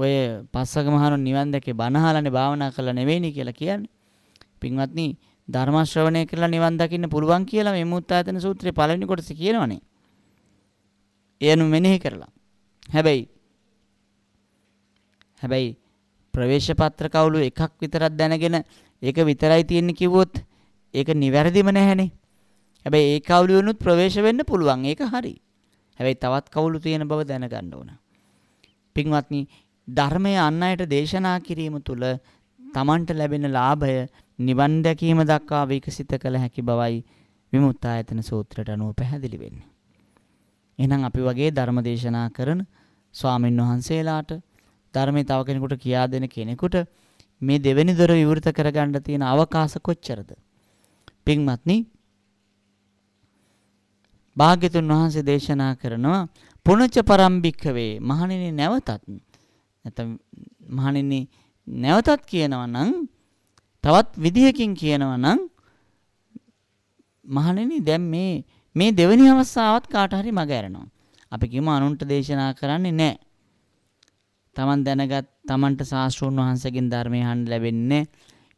ඔය පස්සක මහණුන් නිවන් දැකේ බණ අහලානේ භාවනා කළා නෙවෙයිනි කියලා කියන්නේ. පින්වත්නි ධර්ම ශ්‍රවණය කරලා නිවන් දකින්න පුළුවන් කියලා මේ මුත්තායතන සූත්‍රයේ පළවෙනි කොටස කියනවනේ. එයනු මෙනෙහි කරලා. හැබැයි හැබැයි ප්‍රවේශ පත්‍ර කවුළු එකක් විතරක් දැනගෙන ඒක විතරයි තියෙන්නේ කිව්වොත් ඒක නිවැරදිම නැහැනේ. හැබැයි ඒ කවුළුවනුත් ප්‍රවේශ වෙන්න පුළුවන්. ඒක හරි. හැබැයි තවත් කවුළු තියෙන බව දැනගන්න ඕන. පින්වත්නි, ධර්මය අන් අයට දේශනා කිරීම තුළ තමන්ට ලැබෙන ලාභය නිවන් දැකීම දක්වා විකසිත කළ හැකි බවයි විමුක්ත ආයතන සූත්‍රයට අනුව පැහැදිලි වෙන්නේ. එහෙනම් අපි වගේ ධර්ම දේශනා කරන ස්වාමින් වහන්සේලාට ධර්මයේ තව කෙනෙකුට කියා දෙන කෙනෙකුට මේ දෙවෙනි දොර විවෘත කරගන්න තියෙන අවකාශ කොච්චරද? පින්වත්නි, භාග්‍යතුන් වහන්සේ දේශනා කරනවා පුනච්ච පරම්භික්කවේ මහණෙනි නැවතත් නැත්නම් මහණෙනි නැවතත් කියනවා නම් තවත් විදිහකින් කියනවා නම් මහණෙනි දැන් මේ මේ දෙවෙනි අවස්ථාවත් කාට හරි මග ඇරෙනවා. අපි කිව්ව අනුන්ට දේශනා කරන්නේ නැහැ. Taman දැනගත් Tamanට සාස්ෘණ වහන්සේගෙන් ධර්මය අහන්න ලැබෙන්නේ.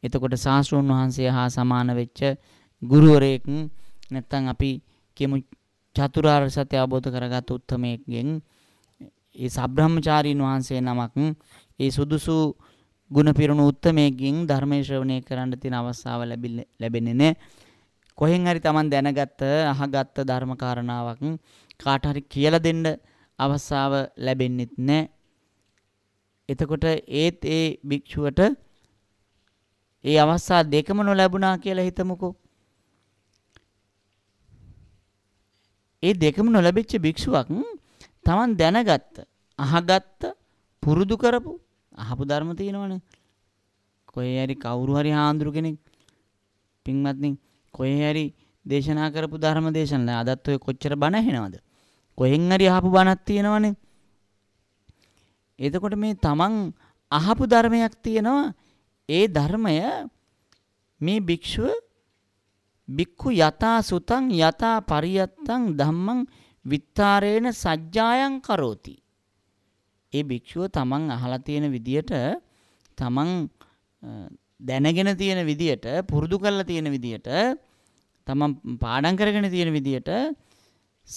එතකොට සාස්ෘණ වහන්සේ හා සමාන වෙච්ච ගුරුවරයෙක් නැත්තම් අපි කියමු චතුරාර්ය සත්‍ය අවබෝධ කරගත් උත්මයෙක්ගෙන් ඒ සබ්‍රහ්මචාරීන් වහන්සේ නමක් ඒ සුදුසු ಗುಣ පිරුණු උත්මයකින් ධර්ම ශ්‍රවණය කරන්න තියෙන අවස්ථාව ලැබෙන්නේ නැහැ. කොහෙන් හරි Taman දැනගත්ත, අහගත්ත ධර්ම කාරණාවක් කාට හරි කියලා දෙන්න අවස්ථාව ලැබෙන්නේත් නැහැ. එතකොට ඒත් ඒ භික්ෂුවට ඒ අවස්ථා දෙකම නොලැබුණා කියලා හිතමුකෝ. ඒ දෙකම නොලැබිච්ච භික්ෂුවක් Taman දැනගත්ත, අහගත්ත, පුරුදු කරපු අහපු ධර්ම තියෙනවනේ. කොහේ හරි කවුරු හරි හාඳුරු කෙනෙක් පින්වත්නි කොහේ හරි දේශනා කරපු ධර්ම දේශනලා අදත් ඔය කොච්චර බණ ඇහෙනවද? කොහෙන් හරි අහපු බණක් තියෙනවනේ. එතකොට මේ තමන් අහපු ධර්මයක් තියෙනවා ඒ ධර්මය මේ භික්ෂුව බික්ඛු යතා සුතං යතා පරියත්තං ධම්මං විත්තාරේන සජ්ජායං කරෝති ඒ භික්ෂුව තමන් අහලා තියෙන විදියට තමන් දැනගෙන තියෙන විදියට පුරුදු කරලා තියෙන විදියට තමන් පාඩම් කරගෙන තියෙන විදියට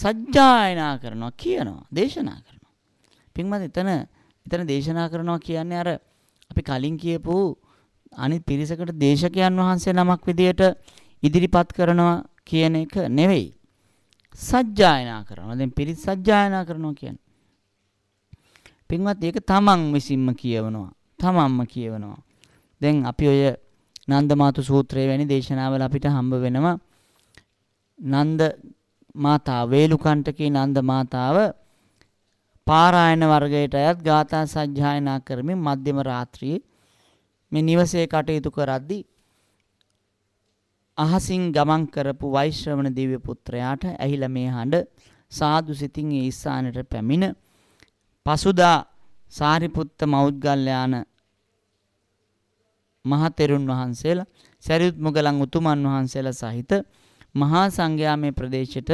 සජ්ජායනා කරනවා කියනවා දේශනා කරනවා. පින්වත් එතන එතන දේශනා කරනවා කියන්නේ අර අපි කලින් කියපු අනිත් පිරිසකට දේශකයන් වහන්සේ නමක් විදියට ඉදිරිපත් කරනවා කියන එක නෙවෙයි. සජ්ජායනා කරනවා. දැන් පිරිස සජ්ජායනා කරනවා කියන්නේ පින්වත් ඒක තමන් විසින්ම කියවනවා. තමන්ම කියවනවා. දැන් අපි ඔය නන්දමාතු සූත්‍රය වැනි දේශනාවල අපිට හම්බ වෙනවා නන්ද මාතාව වේලුකණ්ඨකේ නන්ද මාතාව පාරායන වර්ගයට අයත් ගාථා සජ්ජායනා කරමින් මධ්‍යම රාත්‍රියේ මේ නිවසේ කටයුතු කරද්දී අහසින් ගමන් කරපු වෛශ්‍රවණ දිව්‍ය පුත්‍රයාට ඇහිලා මේ හඬ සාදු සිතින් ඒ ස්ථානට පැමිණ පසුදා සාරිපුත්ත මෞද්ගල්‍යාන මහතෙරුන් වහන්සේලා සරියුත් මුගලන් උතුමන් වහන්සේලා සහිත මහා සංඝයා මේ ප්‍රදේශයට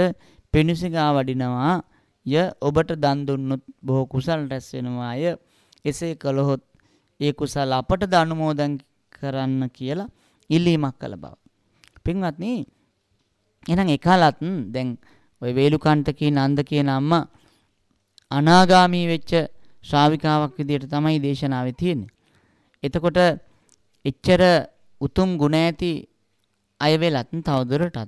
පිණිසිගා වඩිනවා ය ඔබට දන් දුන්නොත් බොහෝ කුසල් රැස් වෙනවාය එසේ කළහොත් ඒ කුසල් අපට දනුමෝදන් කරන්න කියලා ඉල්ලීමක් කළ බව. පින්වත්නි එහෙනම් එකලත් දැන් ඔය වේලුකාන්ත කියන නන්ද කියන අම්මා අනාගාමී වෙච්ච ශ්‍රාවිකාවක් විදියට තමයි දේශනාවේ තියෙන්නේ. එතකොට එච්චර උතුම් ගුණ ඇති අය වෙලත් තවදුරටත්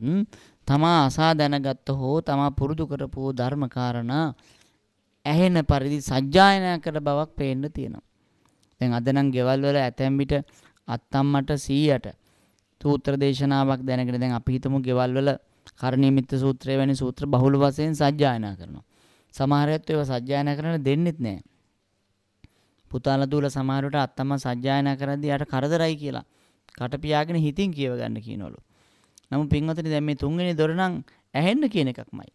තමා අසා දැනගත්ත හෝ තමා පුරුදු කරපු ධර්මකාරණා ඇහෙන පරිදි සජ්ජායනා කර බවක් පේන්න තියෙනවා. දැන් අද නම් ගෙවල් වල ඇතැම් විට අත්තම්මට 100ට සූත්‍ර දේශනාවක් දැනගෙන දැන් අපි හිතමු ගෙවල් වල කරණීය මිත්‍ර සූත්‍රය වැනි සූත්‍ර බහුල වශයෙන් සජ්ජායනා කරනවා. සමහර අයත් ඒවා සජ්ජායනා කරන්න දෙන්නෙත් නැහැ. පුතාලා දූල සමහරට අත්තම්ම සජ්ජායනා කරද්දී යාට කරදරයි කියලා කට පියාගෙන හිතින් කියව ගන්න කියනවලු. නමුත් පින්වතුනි දැන් මේ තුන්වෙනි දොර නම් ඇහෙන්න කියන එකක්මයි.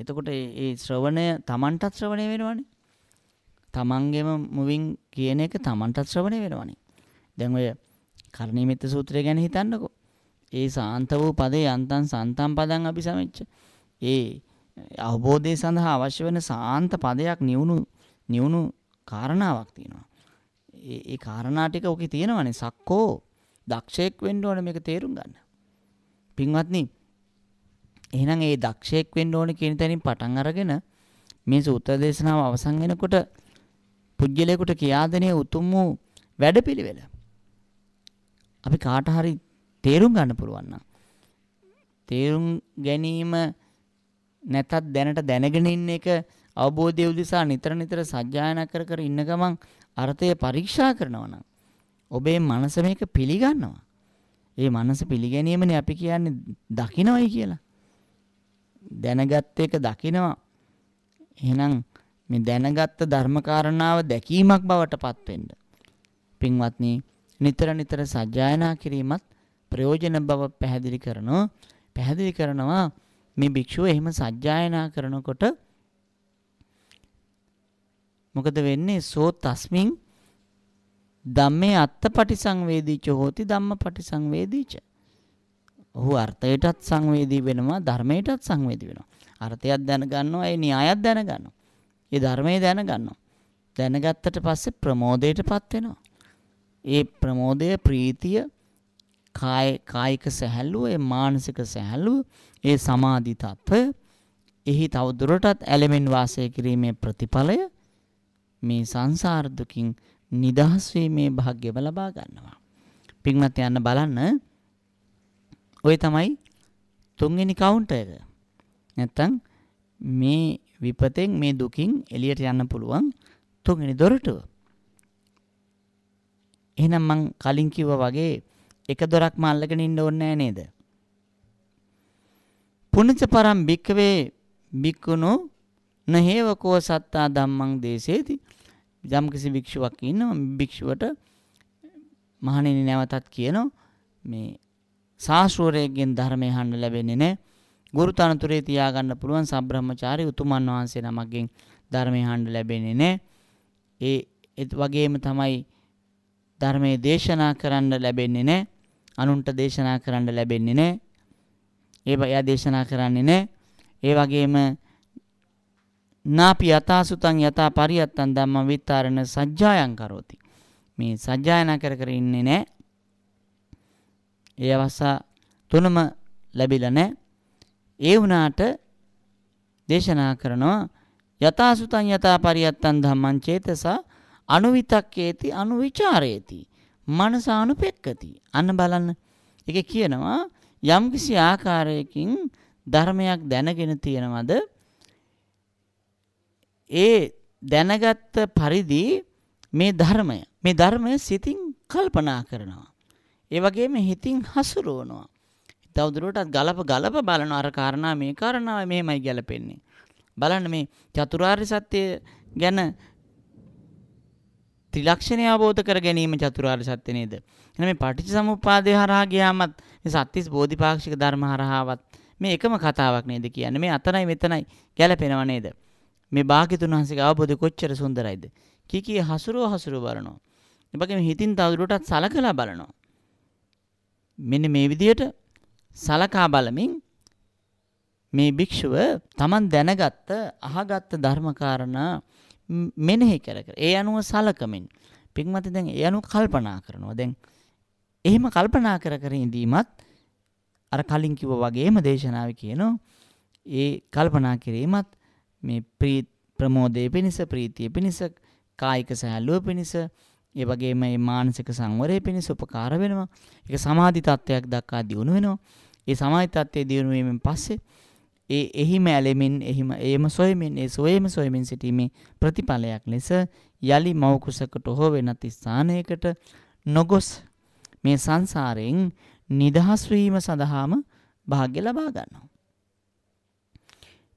එතකොට ඒ ශ්‍රවණය Tamanටත් ශ්‍රවණය වෙනවනේ. Tamanගෙම මුවින් කියන එක Tamanටත් ශ්‍රවණය වෙනවනේ. දැන් ඔය කර්ණීමිත සූත්‍රය ගැන හිතන්නකෝ. ඒ සාන්ත වූ පදේ යන්තම් සන්තම් පදං අපි සමෙච්ච. ඒ අවබෝධය සඳහා අවශ්‍ය වෙන සාන්ත පදයක් නිවුණු නිවුණු කාරණාවක් තියෙනවා. ඒ ඒ කාරණා ටික ඔකේ තියෙනවනේ සක්කෝ දක්ෂයෙක් වෙන්න ඕන මේක තේරුම් ගන්න. පින්වත්නි එහෙනම් ඒ දක්ෂයෙක් වෙන්න ඕන කියන තැනින් පටන් අරගෙන මේ සූත්‍ර දේශනාව අවසන් වෙනකොට පුජ්‍යලයකට කියාදෙනේ උතුම් වූ වැඩපිළිවෙල. අපි කාට හරි තේරුම් ගන්න පුළුවන් නම් තේරුම් ගැනීම නැතත් දැනට දැනගෙන ඉන්න එක අවබෝධය උදෙසා නිතර නිතර සජ්ජායනා කර කර ඉන්න ගමන් අර්ථය පරීක්ෂා කරනවා නම් ඔබේ මනස මේක පිළිගන්නවා. ඒ මනස පිළිගැනීමනේ අපි කියන්නේ දකිනවයි කියලා. දැනගත් එක දකිනවා. එහෙනම් මේ දැනගත් ධර්මකාරණාව දැකීමක් බවට පත් වෙන්න. පින්වත්නි, නිතර නිතර සජ්ජායනා කිරීමත් ප්‍රයෝජන බව පැහැදිලි කරනවා. පැහැදිලි කරනවා මේ භික්ෂුව එහෙම සජ්ජායනා කරනකොට මොකද වෙන්නේ සෝ තස්මින් ධම්මේ අත්ත පටිසංවේදීච හෝති ධම්ම පටිසංවේදීච ඔහු අර්ථයටත් සංවේදී වෙනවා ධර්මයටත් සංවේදී වෙනවා අර්ථයක් දැනගන්නවා ඒ න්‍යායත් දැනගන්නවා ඒ ධර්මයේ දැනගන්නවා දැනගත්තට පස්සේ ප්‍රමෝදයටපත් වෙනවා ඒ ප්‍රමෝදය ප්‍රීතිය කායික සැහැල්ලුව ඒ මානසික සැහැල්ලුව ඒ සමාධි තත්ත්වය එහි තවදුරටත් ඇලෙමින් වාසය කිරීමේ ප්‍රතිඵලය මේ සංසාර දුකින් නිදහස් වීමේ භාග්‍යව ලබා ගන්නවා. පින්වත් යන්න බලන්න. ওই තමයි තුන්වෙනි කවුන්ටර් එක. නැත්තම් මේ විපතෙන් මේ දුකින් එළියට යන්න පුළුවන් තුන්වෙනි දොරටුව. එහෙනම් මං කලින් කිව්වා වගේ එක දොරක් මල්ලගෙන ඉන්න ඕනේ නෑ නේද? පුනිච පරම් භික්කවේ භික්කුණු නහේවකෝ සත්තා ධම්මං දේශේති යම්කිසි භික්ෂුවක් ඉන්නවා භික්ෂුවට මහණෙනි නැවතත් කියනවා මේ සාස්ෘවරයෙන් ධර්මය අහන්න ලැබෙන්නේ නැහැ ගුරු තනතුරේ තියාගන්න පුළුවන් සබ්‍රහ්මචාරී උතුමන් වහන්සේ නමකින් ධර්මය අහන්න ලැබෙන්නේ නැහැ ඒ ඒ වගේම තමයි ධර්මයේ දේශනා කරන්න ලැබෙන්නේ නැහැ අනුන්ට දේශනා කරන්න ලැබෙන්නේ නැහැ ඒ එයා දේශනා කරන්නේ නැහැ. ඒ වගේම නාපි යථාසුතං යථා පරියත්තං ධම්ම විත්තරණ සජ්ජායං කරෝති. මේ සජ්ජායනා කර කර ඉන්නේ නැහැ. ඒ අවස්ථා තුනම ලැබිලා නැහැ. ඒ වුණාට දේශනා කරනවා යථාසුතං යථා පරියත්තං ධම්මං චේතසා අනුවිතක්කේති අනුවිචාරේති මනසානුපෙක්කති අන්න බලන්න ඒක කියනවා යම්කිසි ආකාරයකින් ධර්මයක් දැනගෙන තියෙනවද ඒ දැනගත්ත පරිදි මේ ධර්මය මේ ධර්මය සිතින් කල්පනා කරනවා ඒ වගේම හිතින් හසුරුවනවා තවදුරටත් ගලප ගලප බලන අර කාරණා මේ කාරණාව මෙහෙමයි ගැලපෙන්නේ බලන්න මේ චතුරාර්ය සත්‍ය ගැන ත්‍රිලක්ෂණය අවබෝධ කර ගැනීම චතුරාර්ය සත්‍ය නේද? එහෙනම් මේ පටිච්චසමුප්පාදය හරහා ගියාමත් මේ සත්‍තිස් බෝධිපාක්ෂික ධර්ම හරහාවත් මේ එකම කතාවක් නේද කියන්නේ. මේ අතනයි මෙතනයි ගැලපෙනව නේද? මේ භාග්‍යතුන් වහන්සේගේ අවබෝධය කොච්චර සුන්දරයිද? කී කී හසුරුව හසුරුව බලනවා. ඒ වගේම හිතින් තවදුරටත් සලකලා බලනවා. මෙන්න මේ විදිහට සලකා බලමින් මේ භික්ෂුව තමන් දැනගත්ත අහගත්ත ධර්මකාරණා මෙනෙහි කර කර ඒ අනුව සලකමින් පින්වත්නි දැන් ඒ අනුව කල්පනා කරනවා දැන් එහෙම කල්පනා කර කර ඉඳීමත් අර කලින් කිව්වා වගේම දේශනාවේ කියනෝ ඒ කල්පනා කිරීමත් මේ ප්‍රී ප්‍රමෝදයේ පිණිස ප්‍රීතිය පිණිස කායික සහැල්ලුව පිණිස ඒ වගේම මේ මානසික සංවරය පිණිස උපකාර වෙනවා. ඒක සමාධි තත්ත්වයක් දක්වා දියුණු වෙනවා. ඒ සමාධි තත්ත්වයේ දියුණු වීමෙන් පස්සේ ඒ එහි මෑලෙමින් එහිම ඒම සොයමින් ඒ සොයම සොයමින් සිටීමේ ප්‍රතිඵලයක් ලෙස යළි මවකුසකට හෝ වෙනත් ස්ථානයකට නොගොස් මේ සංසාරයෙන් නිදහස් වීම සඳහාම භාග්‍ය ලබා ගන්නවා.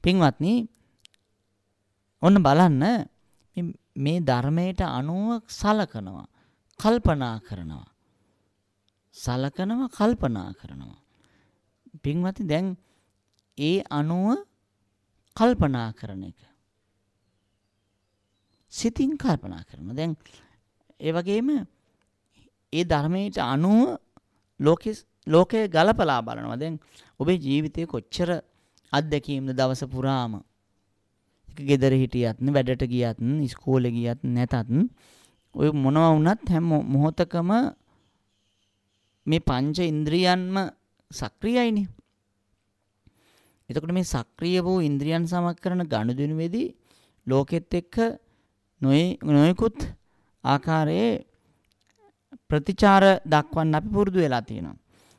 පින්වත්නි ඔන්න බලන්න මේ ධර්මයට අනුව සලකනවා කල්පනා කරනවා සලකනවා කල්පනා කරනවා පින්වත්නි දැන් ඒ අනුව කල්පනා කරන එක. සිතින් කල්පනා කරනවා. දැන් ඒ වගේම ඒ ධර්මයට අනුව ලෝකේ ලෝකය ගලපලා බලනවා. දැන් ඔබේ ජීවිතේ කොච්චර අත්දැකීම්ද දවස පුරාම. ඒක ගෙදර හිටියත්, වැඩට ගියත්, ඉස්කෝලේ ගියත් නැතත් ඔය මොනවා වුණත් හැම මොහොතකම මේ පංච ඉන්ද්‍රියන්ම සක්‍රියයිනේ. එතකොට මේ සක්‍රිය වූ ඉන්ද්‍රියන් සමක් කරන ගනුදෙනුවේදී ලෝකෙත් එක්ක නොයෙකුත් ආකාරයේ ප්‍රතිචාර දක්වන්න අපි පුරුදු වෙලා තියෙනවා.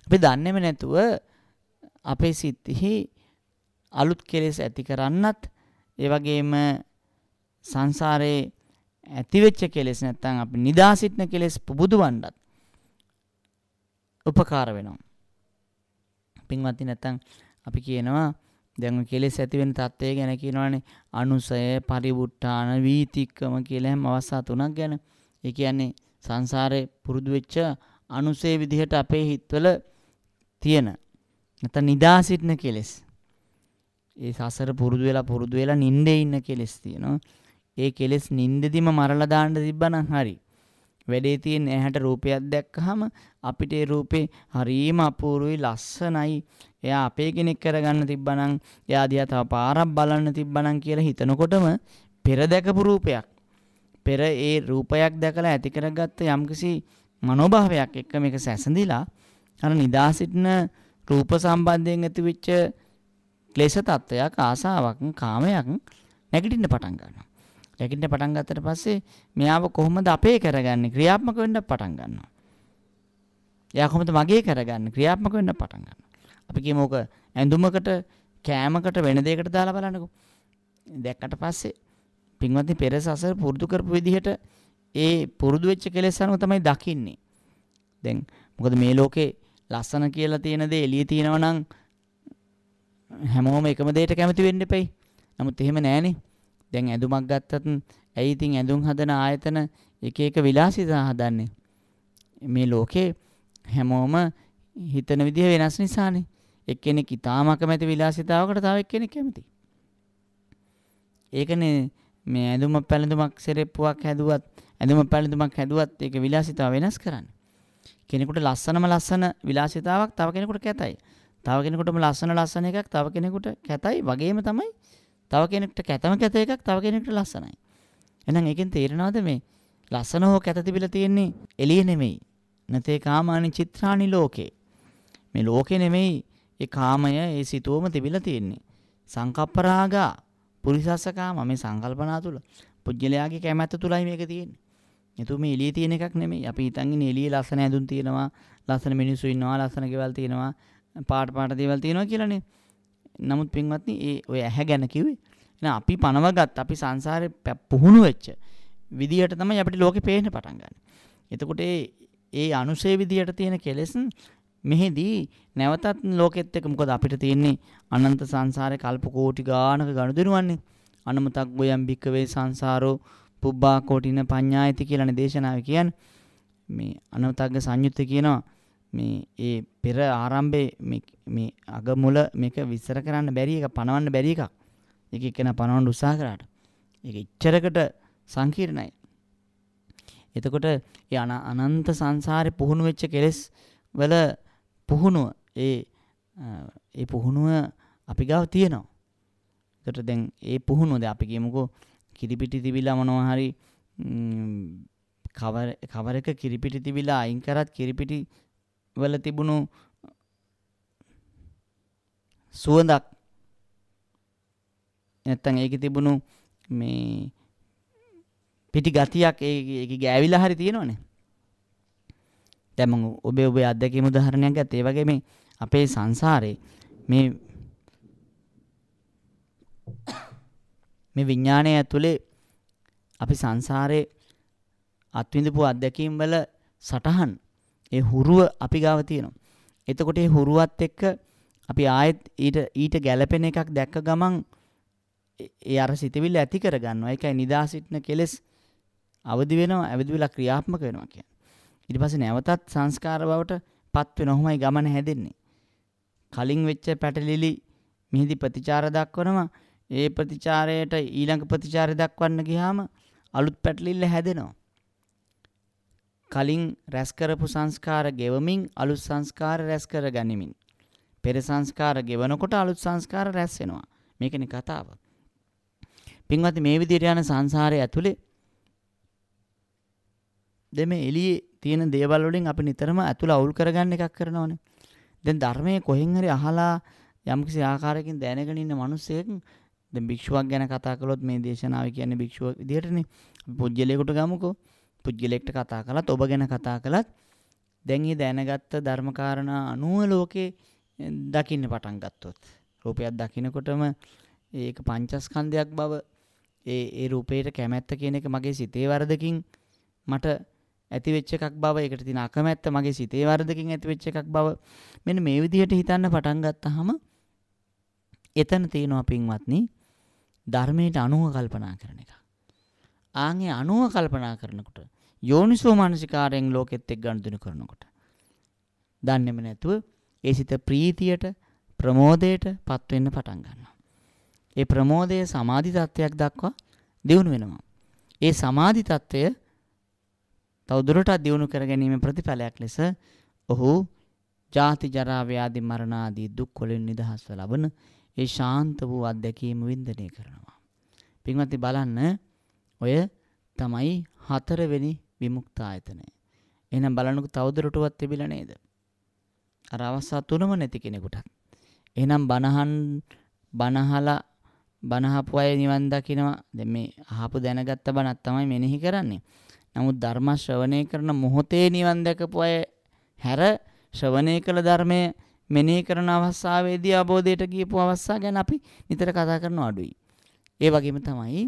අපි දන්නේම නැතුව අපේ සිත්ෙහි අලුත් කෙලෙස් ඇති කරන්නත් ඒ වගේම සංසාරේ ඇතිවෙච්ච කෙලෙස් නැත්තම් අපි නිදාසිටන කෙලෙස් පුබුදවන්නත් උපකාර වෙනවා. පින්වත්නි නැත්තම් අපි කියනවා දැන් කෙලෙස් ඇති වෙන தත්ත්වය ගැන කියනවනේ අනුසය පරිවුට්ටාන වීතික්කම කියලා හැම අවස්ථා තුනක් ගැන. ඒ කියන්නේ සංසාරේ පුරුදු වෙච්ච අනුසය විදිහට අපේ හිතවල තියෙන නැත්නම් නිදා සිටින කෙලෙස්. ඒ සසර පුරුදු වෙලා පුරුදු වෙලා නිින්දේ ඉන්න කෙලෙස් තියෙනවා. ඒ කෙලෙස් නිින්දෙදිම මරලා දාන්න තිබ්බනම් හරියි. වැඩේ තියෙන ඇහැට රූපයක් දැක්කහම අපිට ඒ රූපේ හරීම අපූර්වයි ලස්සනයි. එයා අපේ කෙනෙක් කරගන්න තිබ්බනම් එයා දිහා තව පාරක් බලන්න තිබ්බනම් කියලා හිතනකොටම පෙර දැකපු රූපයක්. පෙර ඒ රූපයක් දැකලා ඇති කරගත්ත යම්කිසි මනෝභාවයක් එක්ක මේක සැසඳිලා අර නිදා සිටින රූප සම්බන්ධයෙන් ඇතිවෙච්ච ක්ලේශ තත්වයක් ආසාවක් කාමයක් නැගිටින්න පටන් ගන්නවා. රැකින්න පටන් ගත්තට පස්සේ මෙයාව කොහොමද අපේ කරගන්නේ ක්‍රියාත්මක වෙන්න පටන් ගන්නවා. එයා කොහොමද මගේ කරගන්නේ ක්‍රියාත්මක වෙන්න පටන් ගන්නවා. අපි කියමු ඔක ඇඳුමකට කෑමකට වෙන දෙයකට දාලා බලන්නකෝ. දැක්කට පස්සේ පින්වත්නි පෙර සසර පුරුදු කරපු විදිහට ඒ පුරුදු වෙච්ච කෙලෙස් අනුව තමයි දකින්නේ. දැන් මොකද මේ ලෝකේ ලස්සන කියලා තියෙන දේ එළියේ තියෙනවා නම් හැමෝම එකම දෙයට කැමති වෙන්න එපයි. නමුත් එහෙම නෑනේ. දැන් ඇඳුමක් ගත්තත් ඇයි ඉතින් ඇඳුම් හදන ආයතන එක එක විලාසිතා හදන්නේ. මේ ලෝකේ හැමෝම හිතන විදිහ වෙනස් නිසානේ. එක්කෙනෙක් ඉතාම අකමැති විලාසිතාවකට තව එක්කෙනෙක් කැමති. ඒකනේ මේ ඇඳුම පැළඳුමක් සෙරෙප්පුවක් හැදුවත් ඇඳුම පැළඳුමක් හැදුවත් ඒක විලාසිතාව වෙනස් කරන්නේ. කෙනෙකුට ලස්සනම ලස්සන විලාසිතාවක් තව කෙනෙකුට කැතයි. තව කෙනෙකුටම ලස්සන ලස්සන එකක් තව කෙනෙකුට කැතයි වගේම තමයි තව කෙනෙක්ට කැතම කැත එකක් තව කෙනෙක්ට ලස්සනයි. එහෙනම් ඒකෙන් තේරෙනවද මේ ලස්සන හෝ කැත තිබිලා තියෙන්නේ එළිය නෙමෙයි. නැතේ කාමානි චිත්‍රානි ලෝකේ. මේ ලෝකේ නෙමෙයි ඒ කාමය ඒ සිතුවම තිබිලා තියෙන්නේ. සංකප්පරාගා පුරිසස්සකාම මේ සංකල්පනා තුල පුජ්‍යලයාගේ කැමැත්ත තුලයි මේක තියෙන්නේ. එතු මේ එළියේ තියෙන එකක් නෙමෙයි. අපි හිතන් ඉන්නේ එළියේ ලස්සන ඇඳුම් තියෙනවා, ලස්සන මිනිස්සු ඉන්නවා, ලස්සන ගෙවල් තියෙනවා, පාට පාට දේවල් තියෙනවා කියලානේ. නමුත් පින්වත්නි ඒ ඔය ඇහැ ගැන කිව්වේ. එහෙනම් අපි පනවගත් අපි සංසාරේ පුහුණු වෙච්ච විදියට තමයි අපිට ලෝකේ පේන්න පටන් ගන්න. එතකොට ඒ අනුසේ විදියට තියෙන කෙලෙස් මෙහිදී නැවතත් ලෝකෙත් එක්ක මොකද අපිට තියෙන්නේ අනන්ත සංසාරේ කල්ප කෝටි ගානක ගනුදෙනුවන්නේ. අනමතක් ගොයම් භික්කවේ සංසාරෝ පුබ්බා කෝටින පඤ්ඤායති කියලානේ දේශනාවේ කියන්නේ. මේ අනවතග්ග සංයුත්තේ කියනවා මේ ඒ පෙර ආරම්භයේ මේ මේ අගමුල මේක විස්තර කරන්න බැරි එක පණවන්න බැරි එකක්. ඒක එක්කෙනා පණවන්න උත්සාහ කරාට. ඒක ඉච්චරකට සංකීර්ණයි. එතකොට ඒ අනන්ත සංසාරේ පුහුණු වෙච්ච කෙලෙස් වල පුහුණුව ඒ ඒ පුහුණුව අපි ගාව තියෙනවා. එතකොට දැන් ඒ පුහුණුව දැන් අපි කියමුකෝ කිරිපිටි තිබිලා මොනවා හරි කවර කවරක කිරිපිටි තිබිලා අයින් කරත් කිරිපිටි වල තිබුණු සුවඳක් නැත්තම් ඒකේ තිබුණු මේ පිටි ගතියක් ඒක ගෑවිලා හරි තියෙනවනේ. දැන් මම ඔබේ ඔබේ අත්දැකීම් උදාහරණයක් ගත්තා. ඒ වගේ මේ අපේ සංසාරේ මේ මේ විඥානය ඇතුලේ අපි සංසාරේ අත්විඳපු අත්දැකීම් වල සටහන් ඒ හුරුව අපි ගාව තියෙනවා. එතකොට ඒ හුරුවත් එක්ක අපි ආයෙත් ඊට ඊට ගැලපෙන එකක් දැක්ක ගමන් ඒ අර සිතවිල්ල ඇති කරගන්නවා. ඒකයි නිදා සිටන කෙලෙස් අවදි වෙනවා, අවදි වෙලා ක්‍රියාත්මක වෙනවා කියන්නේ. ඊට පස්සේ නැවතත් සංස්කාර බවට පත් වෙනවමයි ගමන හැදෙන්නේ. කලින් වෙච්ච පැටලිලි මිහිදි ප්‍රතිචාර දක්වනවා. ඒ ප්‍රතිචාරයට ඊළඟ ප්‍රතිචාරය දක්වන්න ගියාම අලුත් පැටලිල්ල හැදෙනවා. කලින් රැස් කරපු සංස්කාර ගෙවමින් අලුත් සංස්කාර රැස් කර ගනිමින් පෙර සංස්කාර ගෙවනකොට අලුත් සංස්කාර රැස් වෙනවා. මේකනේ කතාව. පින්වත්නි මේ විදිහට යන සංසාරය ඇතුලේ දැන් මේ එළියේ තියෙන දේවල් වලින් අපි නිතරම ඇතුළ අවුල් කරගන්න එකක් කරනවනේ. දැන් ධර්මයේ කොහෙන් හරි අහලා යම්කිසි ආකාරයකින් දැනගෙන ඉන්න මිනිස්සෙක් දැන් භික්ෂුවක් ගැන කතා කළොත් මේ දේශනාව කියන්නේ භික්ෂුව විදිහටනේ. පුජ්‍යලයකට ගමුකෝ. පුජ්‍යලයකට කතා කළත් ඔබ ගැන කතා කළත් දැන් මේ දැනගත්ත ධර්මකාරණා අනුව ලෝකේ දකින්න පටන් ගත්තොත්. රූපයක් දකිනකොටම ඒක පංචස්කන්ධයක් බව ඒ ඒ රූපයට කැමැත්ත කියන එක මගේ සිතේ වරදකින් මට ඇතිවෙච්ච එකක් බව ඒකට තියෙන අකමැත්ත මගේ සිතේ වරදකින් ඇතිවෙච්ච එකක් බව මෙන්න මේ විදිහට හිතන්න පටන් ගත්තාම එතන තියෙනවා පින්වත්නි ධර්මයට අනුව කල්පනා කරන එක. ආන්ගේ අනුව කල්පනා කරනකොට යෝනිසෝ මානසිකාරයෙන් ලෝකෙත් එක්ක ගනුදෙනු කරනකොට දන්නේම නැතුව ඒ සිත ප්‍රීතියට ප්‍රමෝදයට පත් වෙන්න පටන් ගන්නවා. ඒ ප්‍රමෝදය සමාධි තත්වයක් දක්වා දියුණු වෙනවා. ඒ සමාධි තත්වය තවදුරටත් දියුණු කර ගැනීම ප්‍රතිඵලයක් ලෙස ඔහු ජාති ජරා ව්‍යාධි මරණ ආදී දුක් වලින් නිදහස්ව ලබන ඒ ශාන්ත වූ අත්දැකීම වින්දනය කරනවා. පින්වත්නි බලන්න ඔය තමයි හතරවෙනි විමුක්ත ආයතනය. එහෙනම් බලන්නකෝ තවදුරටවත් තිබිලා නේද? අර අවස්ථා තුනම නැති කෙනෙකුටත්. එහෙනම් බනහන් බනහලා බනහපු අය නිවන් දකිනවා. දැන් මේ අහපු දැනගත්ත බණක් තමයි මෙනෙහි කරන්නේ. නමුත් ධර්ම ශ්‍රවණය කරන මොහොතේ නිවන් දැකපු අය හැර ශ්‍රවණය කළ ධර්මය මෙනෙහි කරන අවස්ථාවේදී ආબોධයට ගියපු අවස්ථා ගැන අපි නිතර කතා කරන අඩුයි. ඒ වගේම තමයි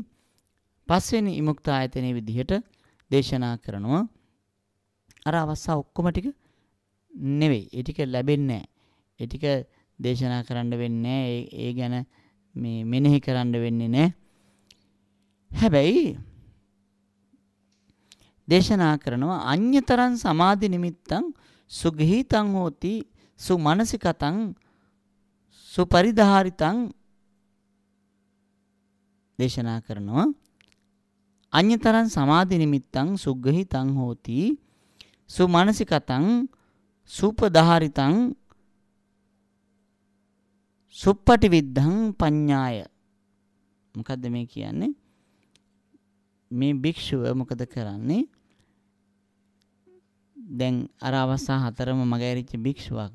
පස්වෙනි විමුක්ත ආයතනයේ විදිහට දේශනා කරනවා. අර අවස්ථා ඔක්කොම ටික නෙවෙයි. ඒ ටික ලැබෙන්නේ ඒ ටික දේශනා කරන්න වෙන්නේ ඒ ගැන මේ මෙනෙහි කරන්න වෙන්නේ නැහැ. හැබැයි දේශනා කරනවා අඤ්‍යතරං සමාධි නිමිත්තං සුගීතං හෝති සුමනසිකතං සුපරිධාරිතං දේශනා කරනවා අඤ්‍යතරං සමාධි නිමිත්තං සුග්ගහිතං හෝති සුමනසිකතං සුපදහරිතං සුප්පටි විද්ධං පඤ්ඤාය මොකද්ද මේ කියන්නේ මේ භික්ෂුව මොකද කරන්නේ දැන් අර අවස්ථා හතරම මගහැරිච්ච භික්ෂුවක්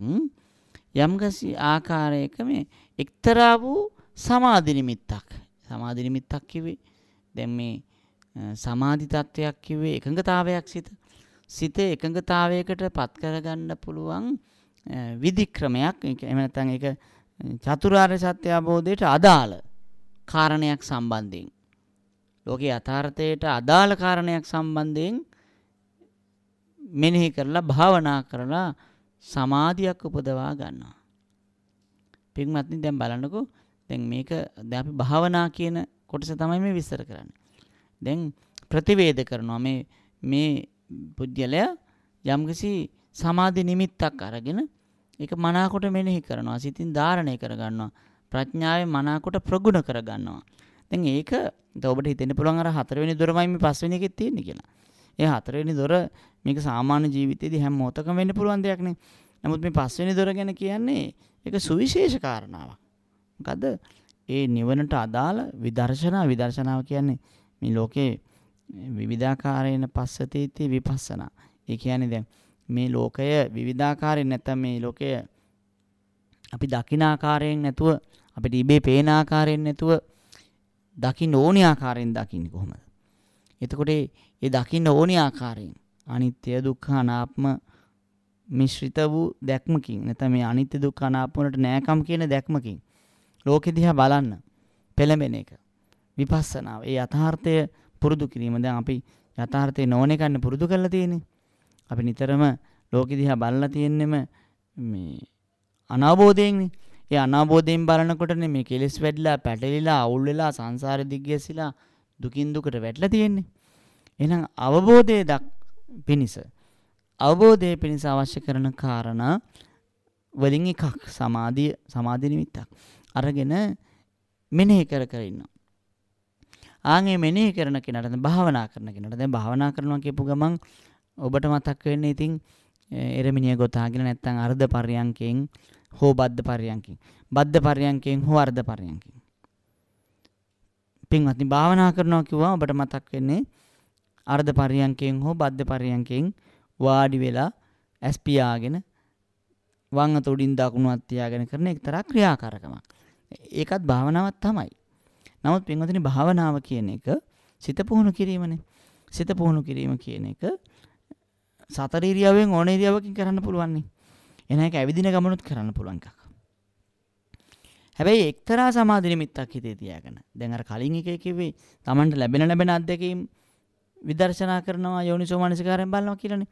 යම්කිසි ආකාරයක මේ එක්තරා වූ සමාධි නිමිත්තක් සමාධි නිමිත්තක් කිව්වේ දැන් මේ සමාධි තත්වයක් කිව්වේ එකඟතාවයක් සිට සිත එකඟතාවයකට පත් කරගන්න පුළුවන් විධික්‍රමයක් එහෙම නැත්නම් ඒක චතුරාර්ය සත්‍ය අවබෝධයට අදාළ කාරණයක් සම්බන්ධයෙන් ලෝකේ යථාර්ථයට අදාළ කාරණයක් සම්බන්ධයෙන් මෙනෙහි කරලා භාවනා කරලා සමාධියක් උපදවා ගන්නවා. පින්වත්නි දැන් බලන්නකෝ දැන් මේක දැන් අපි භාවනා කියන කොටස තමයි මේ විස්තර කරන්නේ. දැන් ප්‍රතිවේද කරනවා මේ මේ පුද්ගලයා යම්කිසි සමාධි නිමිත්තක් අරගෙන ඒක මනාකොට මෙනෙහි කරනවා. සිතින් ධාරණය කරගන්නවා. ප්‍රඥාවෙන් මනාකොට ප්‍රගුණ කරගන්නවා. දැන් ඒක ඔබට හිතෙන්න පුළුවන් අර හතරවෙනි දොරමයි මේ පස්වෙනි එකෙත් තියෙන්නේ කියලා. ඒ හතරවෙනි දොර මේක සාමාන්‍ය ජීවිතයේදී හැම මොහොතකම වෙන්න පුළුවන් දෙයක් නේ. නමුත් මේ පස්වෙනි දොර ගැන කියන්නේ ඒක සුවිශේෂ කාරණාවක්. මොකද ඒ නිවනට අදාළ විදර්ශනා විදර්ශනාව කියන්නේ මේ ලෝකේ විවිධාකාරයෙන් පස්සතීති විපස්සනා. ඒ කියන්නේ දැන් මේ ලෝකය විවිධාකාරයෙන් නැත්නම් මේ ලෝකය අපි දකින ආකාරයෙන් නැතුව අපිට ඉබේ පේන ආකාරයෙන් නැතුව දකින්න ඕනි ආකාරයෙන් දකින්නේ කොහොමද? එතකොට ඒ දකින්න ඕනි ආකාරයෙන් අනිත්‍ය දුක්ඛ අනාත්ම මිශ්‍රිත වූ දැක්මකින් නැත්නම් මේ අනිත්‍ය දුක්ඛ අනාත්ම වලට නෑකම් කියන දැක්මකින් ලෝකෙ දිහා බලන්න පෙළඹෙන එක විපස්සනාව. ඒ යථාර්ථය පුරුදු කිරීම. දැන් අපි යථාර්ථයේ නොවන එකන්නේ පුරුදු කරලා තියෙන්නේ. අපි නිතරම ලෝකෙ දිහා බලලා තියෙන්නෙම මේ අනාබෝධයෙන්නේ. ඒ අනාබෝධයෙන් බලනකොටනේ මේ කෙලෙස් වැඩිලා, පැටලිලා, අවුල් වෙලා සංසාර දිග්ගැසිලා දුකින් දුකට වැටලා තියෙන්නේ. එහෙනම් අවබෝධයේ දක් පිනිස අවබෝධයේ පිනිස අවශ්‍ය කරන කාරණා වලින් එකක් සමාධිය සමාධි නිමිත්තක් අරගෙන මෙනෙහි කර කර ඉන්නවා. ආන් ඒ මෙනෙහි කරන කෙනාට දැන් භාවනා කරන කෙනාට දැන් භාවනා කරනවා කියපු ගමන් ඔබට මතක් වෙන්නේ ඉතින් එරමිනිය ගොතාගෙන නැත්නම් අර්ධ පර්යංකයෙන් හෝ බද්ද පර්යංකයෙන් බද්ද පර්යංකයෙන් හෝ අර්ධ පර්යංකයෙන් පින්වත්නි භාවනා කරනවා කිව්වම ඔබට මතක් වෙන්නේ අර්ධ පර්යංකයෙන් හෝ බද්ද පර්යංකයෙන් වාඩි වෙලා ඇස් පියාගෙන වම් අත උඩින් දකුණු අත් තියාගෙන කරන එක්තරා ක්‍රියාකාරකමක් ඒකත් භාවනාවක් තමයි නමුත් පින්වතුනි භාවනාව කියන එක සිත පුහුණු කිරීමනේ. සිත පුහුණු කිරීම කියන එක සතර ඉරියව්වෙන් ඕන ඉරියව්වකින් කරන්න පුළුවන් නේ. එන එක ඇවිදින ගමනොත් කරන්න පුළුවන් එකක්. හැබැයි එක්තරා සමාධි නිමිත්තක් හිතේ තියාගෙන දැන් අර කලින් එකේ කිව්වේ Tamanට ලැබෙන ලැබෙන අත්දැකීම් විදර්ශනා කරනවා යෝනිසෝ මනසිකාරයෙන් බලනවා කියලානේ.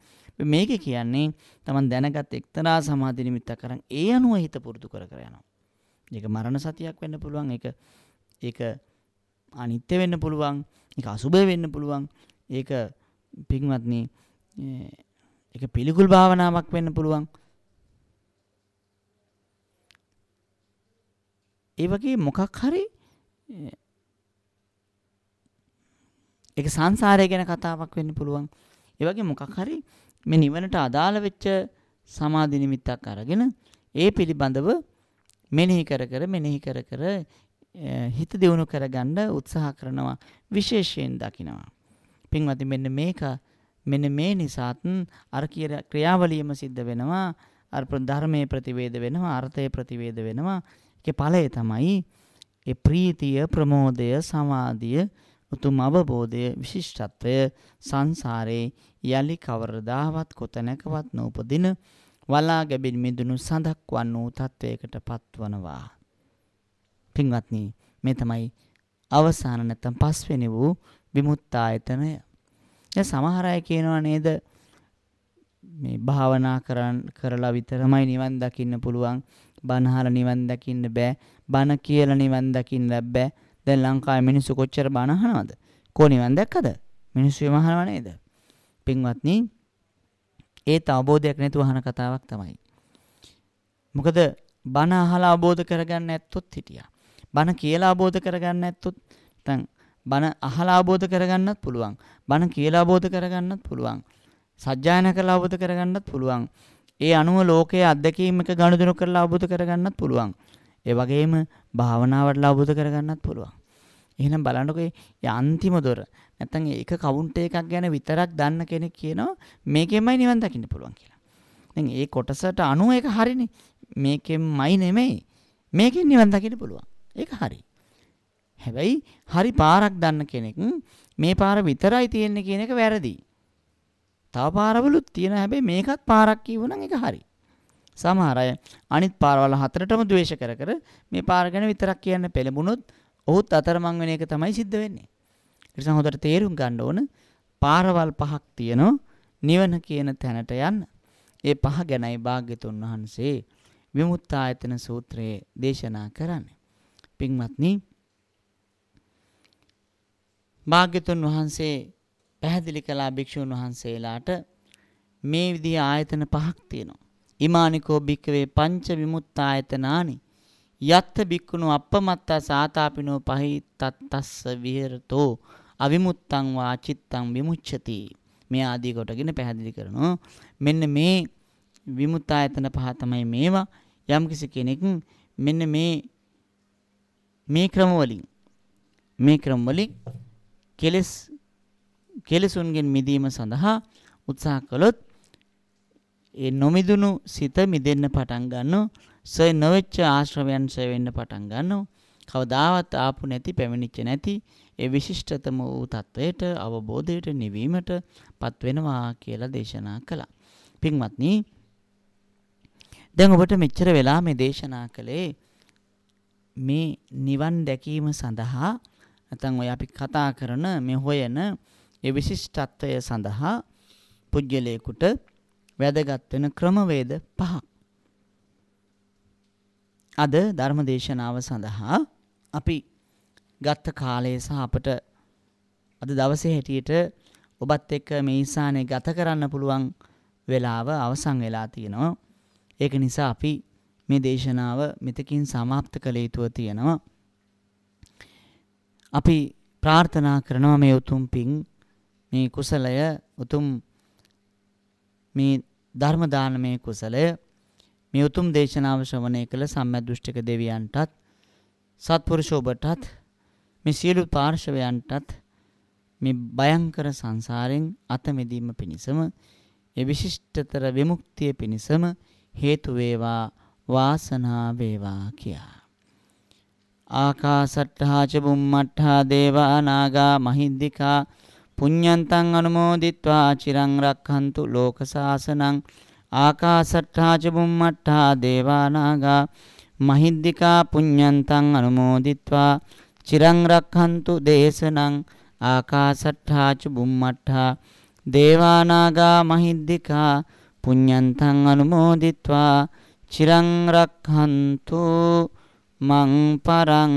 මේකේ කියන්නේ Taman දැනගත් එක්තරා සමාධි නිමිත්තක් කරන් ඒ අනුව හිත පුරුදු කර කර යනවා. ඒක මරණ සතියක් වෙන්න පුළුවන්. ඒක ඒක අනිත්‍ය වෙන්න පුළුවන් එක අසුභය වෙන්න පුළුවන් ඒක පින්වත්න එක පිළිකුල් භාවනාවක් වෙන්න පුළුවන් ඒ වගේ මොකක් හරි එක සංසාරය ගැන කතාවක් වෙන්න පුළුවන් ඒ වගේ මොකක් හරි මේ නිවනට අදාළ වෙච්ච සමාධි නිමිත්තක් අරගෙන ඒ පිළිබඳව මෙනෙහි කර කර මෙනෙහි කර කර හිත දියුණු කරගන්න උත්සාහ කරනවා විශේෂයෙන් දකිනවා. පින්වත්නි මෙන්න මේක මෙන්න මේ නිසාත් අර කියන ක්‍රියාවලියම සිද්ධ වෙනවා අර ධර්මයේ ප්‍රතිවේද වෙනවා අර්ථයේ ප්‍රතිවේද වෙනවා ඒකේ ඵලය තමයි ඒ ප්‍රීතිය ප්‍රමෝදය සමාධිය උතුම් අවබෝධය විශිෂ්ටත්වය සංසාරේ යලි කවරදාවත් කොතැනකවත් නොපදින වලා ගැබින් මිදුණු සඳක් වන්නු තත්වයකට පත්වනවා පින්වත්නි මේ තමයි අවසාන නැත්තම් පස්වෙනි වූ විමුක්තායතනය. දැන් සමහර අය කියනවා නේද මේ භාවනා කරන් කරලා විතරමයි නිවන් දකින්න පුළුවන්. බණහල නිවන් දකින්න බෑ. බණ කියලා නිවන් දකින්න බෑ. දැන් ලංකාවේ මිනිස්සු කොච්චර බණ අහනවද? කෝ නිවන් දැක්කද? මිනිස්සු එමහනව නේද? පින්වත්නි ඒත් අවබෝධයක් නැතුව අහන කතාවක් තමයි. මොකද බණ අහලා අවබෝධ කරගන්න ඇත්තොත් හිටියා. බණ කියලා අවබෝධ කරගන්න නැත්තොත් නැත්නම් බණ අහලා අවබෝධ කරගන්නත් පුළුවන්. බණ කියලා අවබෝධ කරගන්නත් පුළුවන්. සජ්ජායනා කරලා අවබෝධ කරගන්නත් පුළුවන්. ඒ අනුව ලෝකයේ අත්දැකීම් එක ගනුදෙනු කරලා අවබෝධ කරගන්නත් පුළුවන්. ඒ වගේම භාවනාවට අවබෝධ කරගන්නත් පුළුවන්. එහෙනම් බලන්නකෝ මේ අන්තිම දොර. නැත්නම් ඒක කවුන්ට් එකක් ගැන විතරක් දන්න කෙනෙක් කියනවා මේකෙන්මයි නිවන් දකින්න පුළුවන් කියලා. දැන් ඒ කොටසට අනුව ඒක හරිනේ. මේකෙන්මයි නෙමෙයි. මේකෙන් නිවන් දකින්න පුළුවන්. ඒක හරි. හැබැයි හරි පාරක් දන්න කෙනෙක් මේ පාර විතරයි තියෙන්නේ කියන එක වැරදි. තව පාරවලුත් තියෙන හැබැයි මේකත් පාරක් කියවනම් ඒක හරි. සමහර අය අනිත් පාරවල් හතරටම ද්වේෂ කර කර මේ පාර ගැන විතරක් කියන්න පෙළඹුණොත් ඔහුත් අතරමං වෙන එක තමයි සිද්ධ වෙන්නේ. ඒ නිසා හොඳට තේරුම් ගන්න ඕන පාරවල් පහක් තියෙනවා නිවන කියන තැනට යන්න. ඒ පහ ගැනයි භාග්‍යතුන් වහන්සේ විමුක්තායතන සූත්‍රයේ දේශනා කරන්නේ. පින්වත්නි භාග්‍යතුන් වහන්සේ පැහැදිලි කළා භික්ෂුන් වහන්සේලාට මේ විදිහ ආයතන පහක් තියෙනවා. ඉමානිකෝ භික්කවේ පංච විමුක්ත ආයතනානි යත්ත බික්කුණු අපමත්තා සාතාපිනෝ පහිතත්තස්ස විහෙරතෝ අවිමුත්තං වා චිත්තං විමුච්ඡති මේ ආදී කොටගෙන පැහැදිලි කරනවා මෙන්න මේ විමුක්තායතන පහ තමයි මේවා යම්කිසි කෙනෙක් මෙන්න මේ මේ ක්‍රම වලින් මේ ක්‍රම වලින් කෙලස් කෙලසුන්ගෙන් මිදීම සඳහා උත්සාහ කළොත් ඒ නොමිදුණු සිත මිදෙන්න පටන් ගන්නවා සය නොවෙච්ච ආශ්‍රවයන් සය වෙන්න පටන් ගන්නවා කවදාවත් ආපු නැති පැමිණිච්ච නැති ඒ විශිෂ්ටතම වූ තත්වයට අවබෝධයට නිවීමට පත් වෙනවා කියලා දේශනා කළා. පින්වත්නි දැන් ඔබට මෙච්චර වෙලා මේ දේශනා කළේ මේ නිවන් දැකීම සඳහා නැත්නම් ඔය අපි කතා කරන මේ හොයන ඒ විශිෂ්ටත්වය සඳහා පුජ්‍යලේකුට වැදගත් වෙන ක්‍රමවේද පහක්. අද ධර්මදේශනාව සඳහා අපි ගත්ත කාලය සහ අපට අද දවසේ හැටියට ඔබත් එක්ක මේ ඊසානේ ගත කරන්න පුළුවන් වෙලාව අවසන් වෙලා තියෙනවා. ඒක නිසා අපි මේ දේශනාව මෙතකින් සමාප්ත කළ යුතුව තියෙනවා. අපි ප්‍රාර්ථනා කරනවා මේ උතුම් පින් මේ කුසලය උතුම් මේ ධර්ම දානමය කුසලය මේ උතුම් දේශනාව ශ්‍රවණය කළ සම්මදෘෂ්ටික දෙවියන්ටත් සත්පුරුෂ ඔබටත් මේ සියලු පාර්ශවයන්ටත් මේ භයංකර සංසාරෙන් අත මිදීම පිණිසම ඒ විශිෂ්ටතර විමුක්තිය පිණිසම හේතු වේවා වාසනාව වේවා කියා. ආකාසට්ඨා ච බුම්මට්ඨා දේවා නාග මහිද්దికා පුඤ්ඤන්තං අනුමෝදිත්වා චිරං රක්ඛන්තු ලෝක සාසනං ආකාසට්ඨා ච බුම්මට්ඨා දේවා නාග මහිද්దికා පුඤ්ඤන්තං අනුමෝදිත්වා චිරං රක්ඛන්තු දේශනං ආකාසට්ඨා ච බුම්මට්ඨා දේවා නාග මහිද්దికා පුඤ්ඤන්තං අනුමෝදිත්වා චිරං රක්හන්තු මං පරං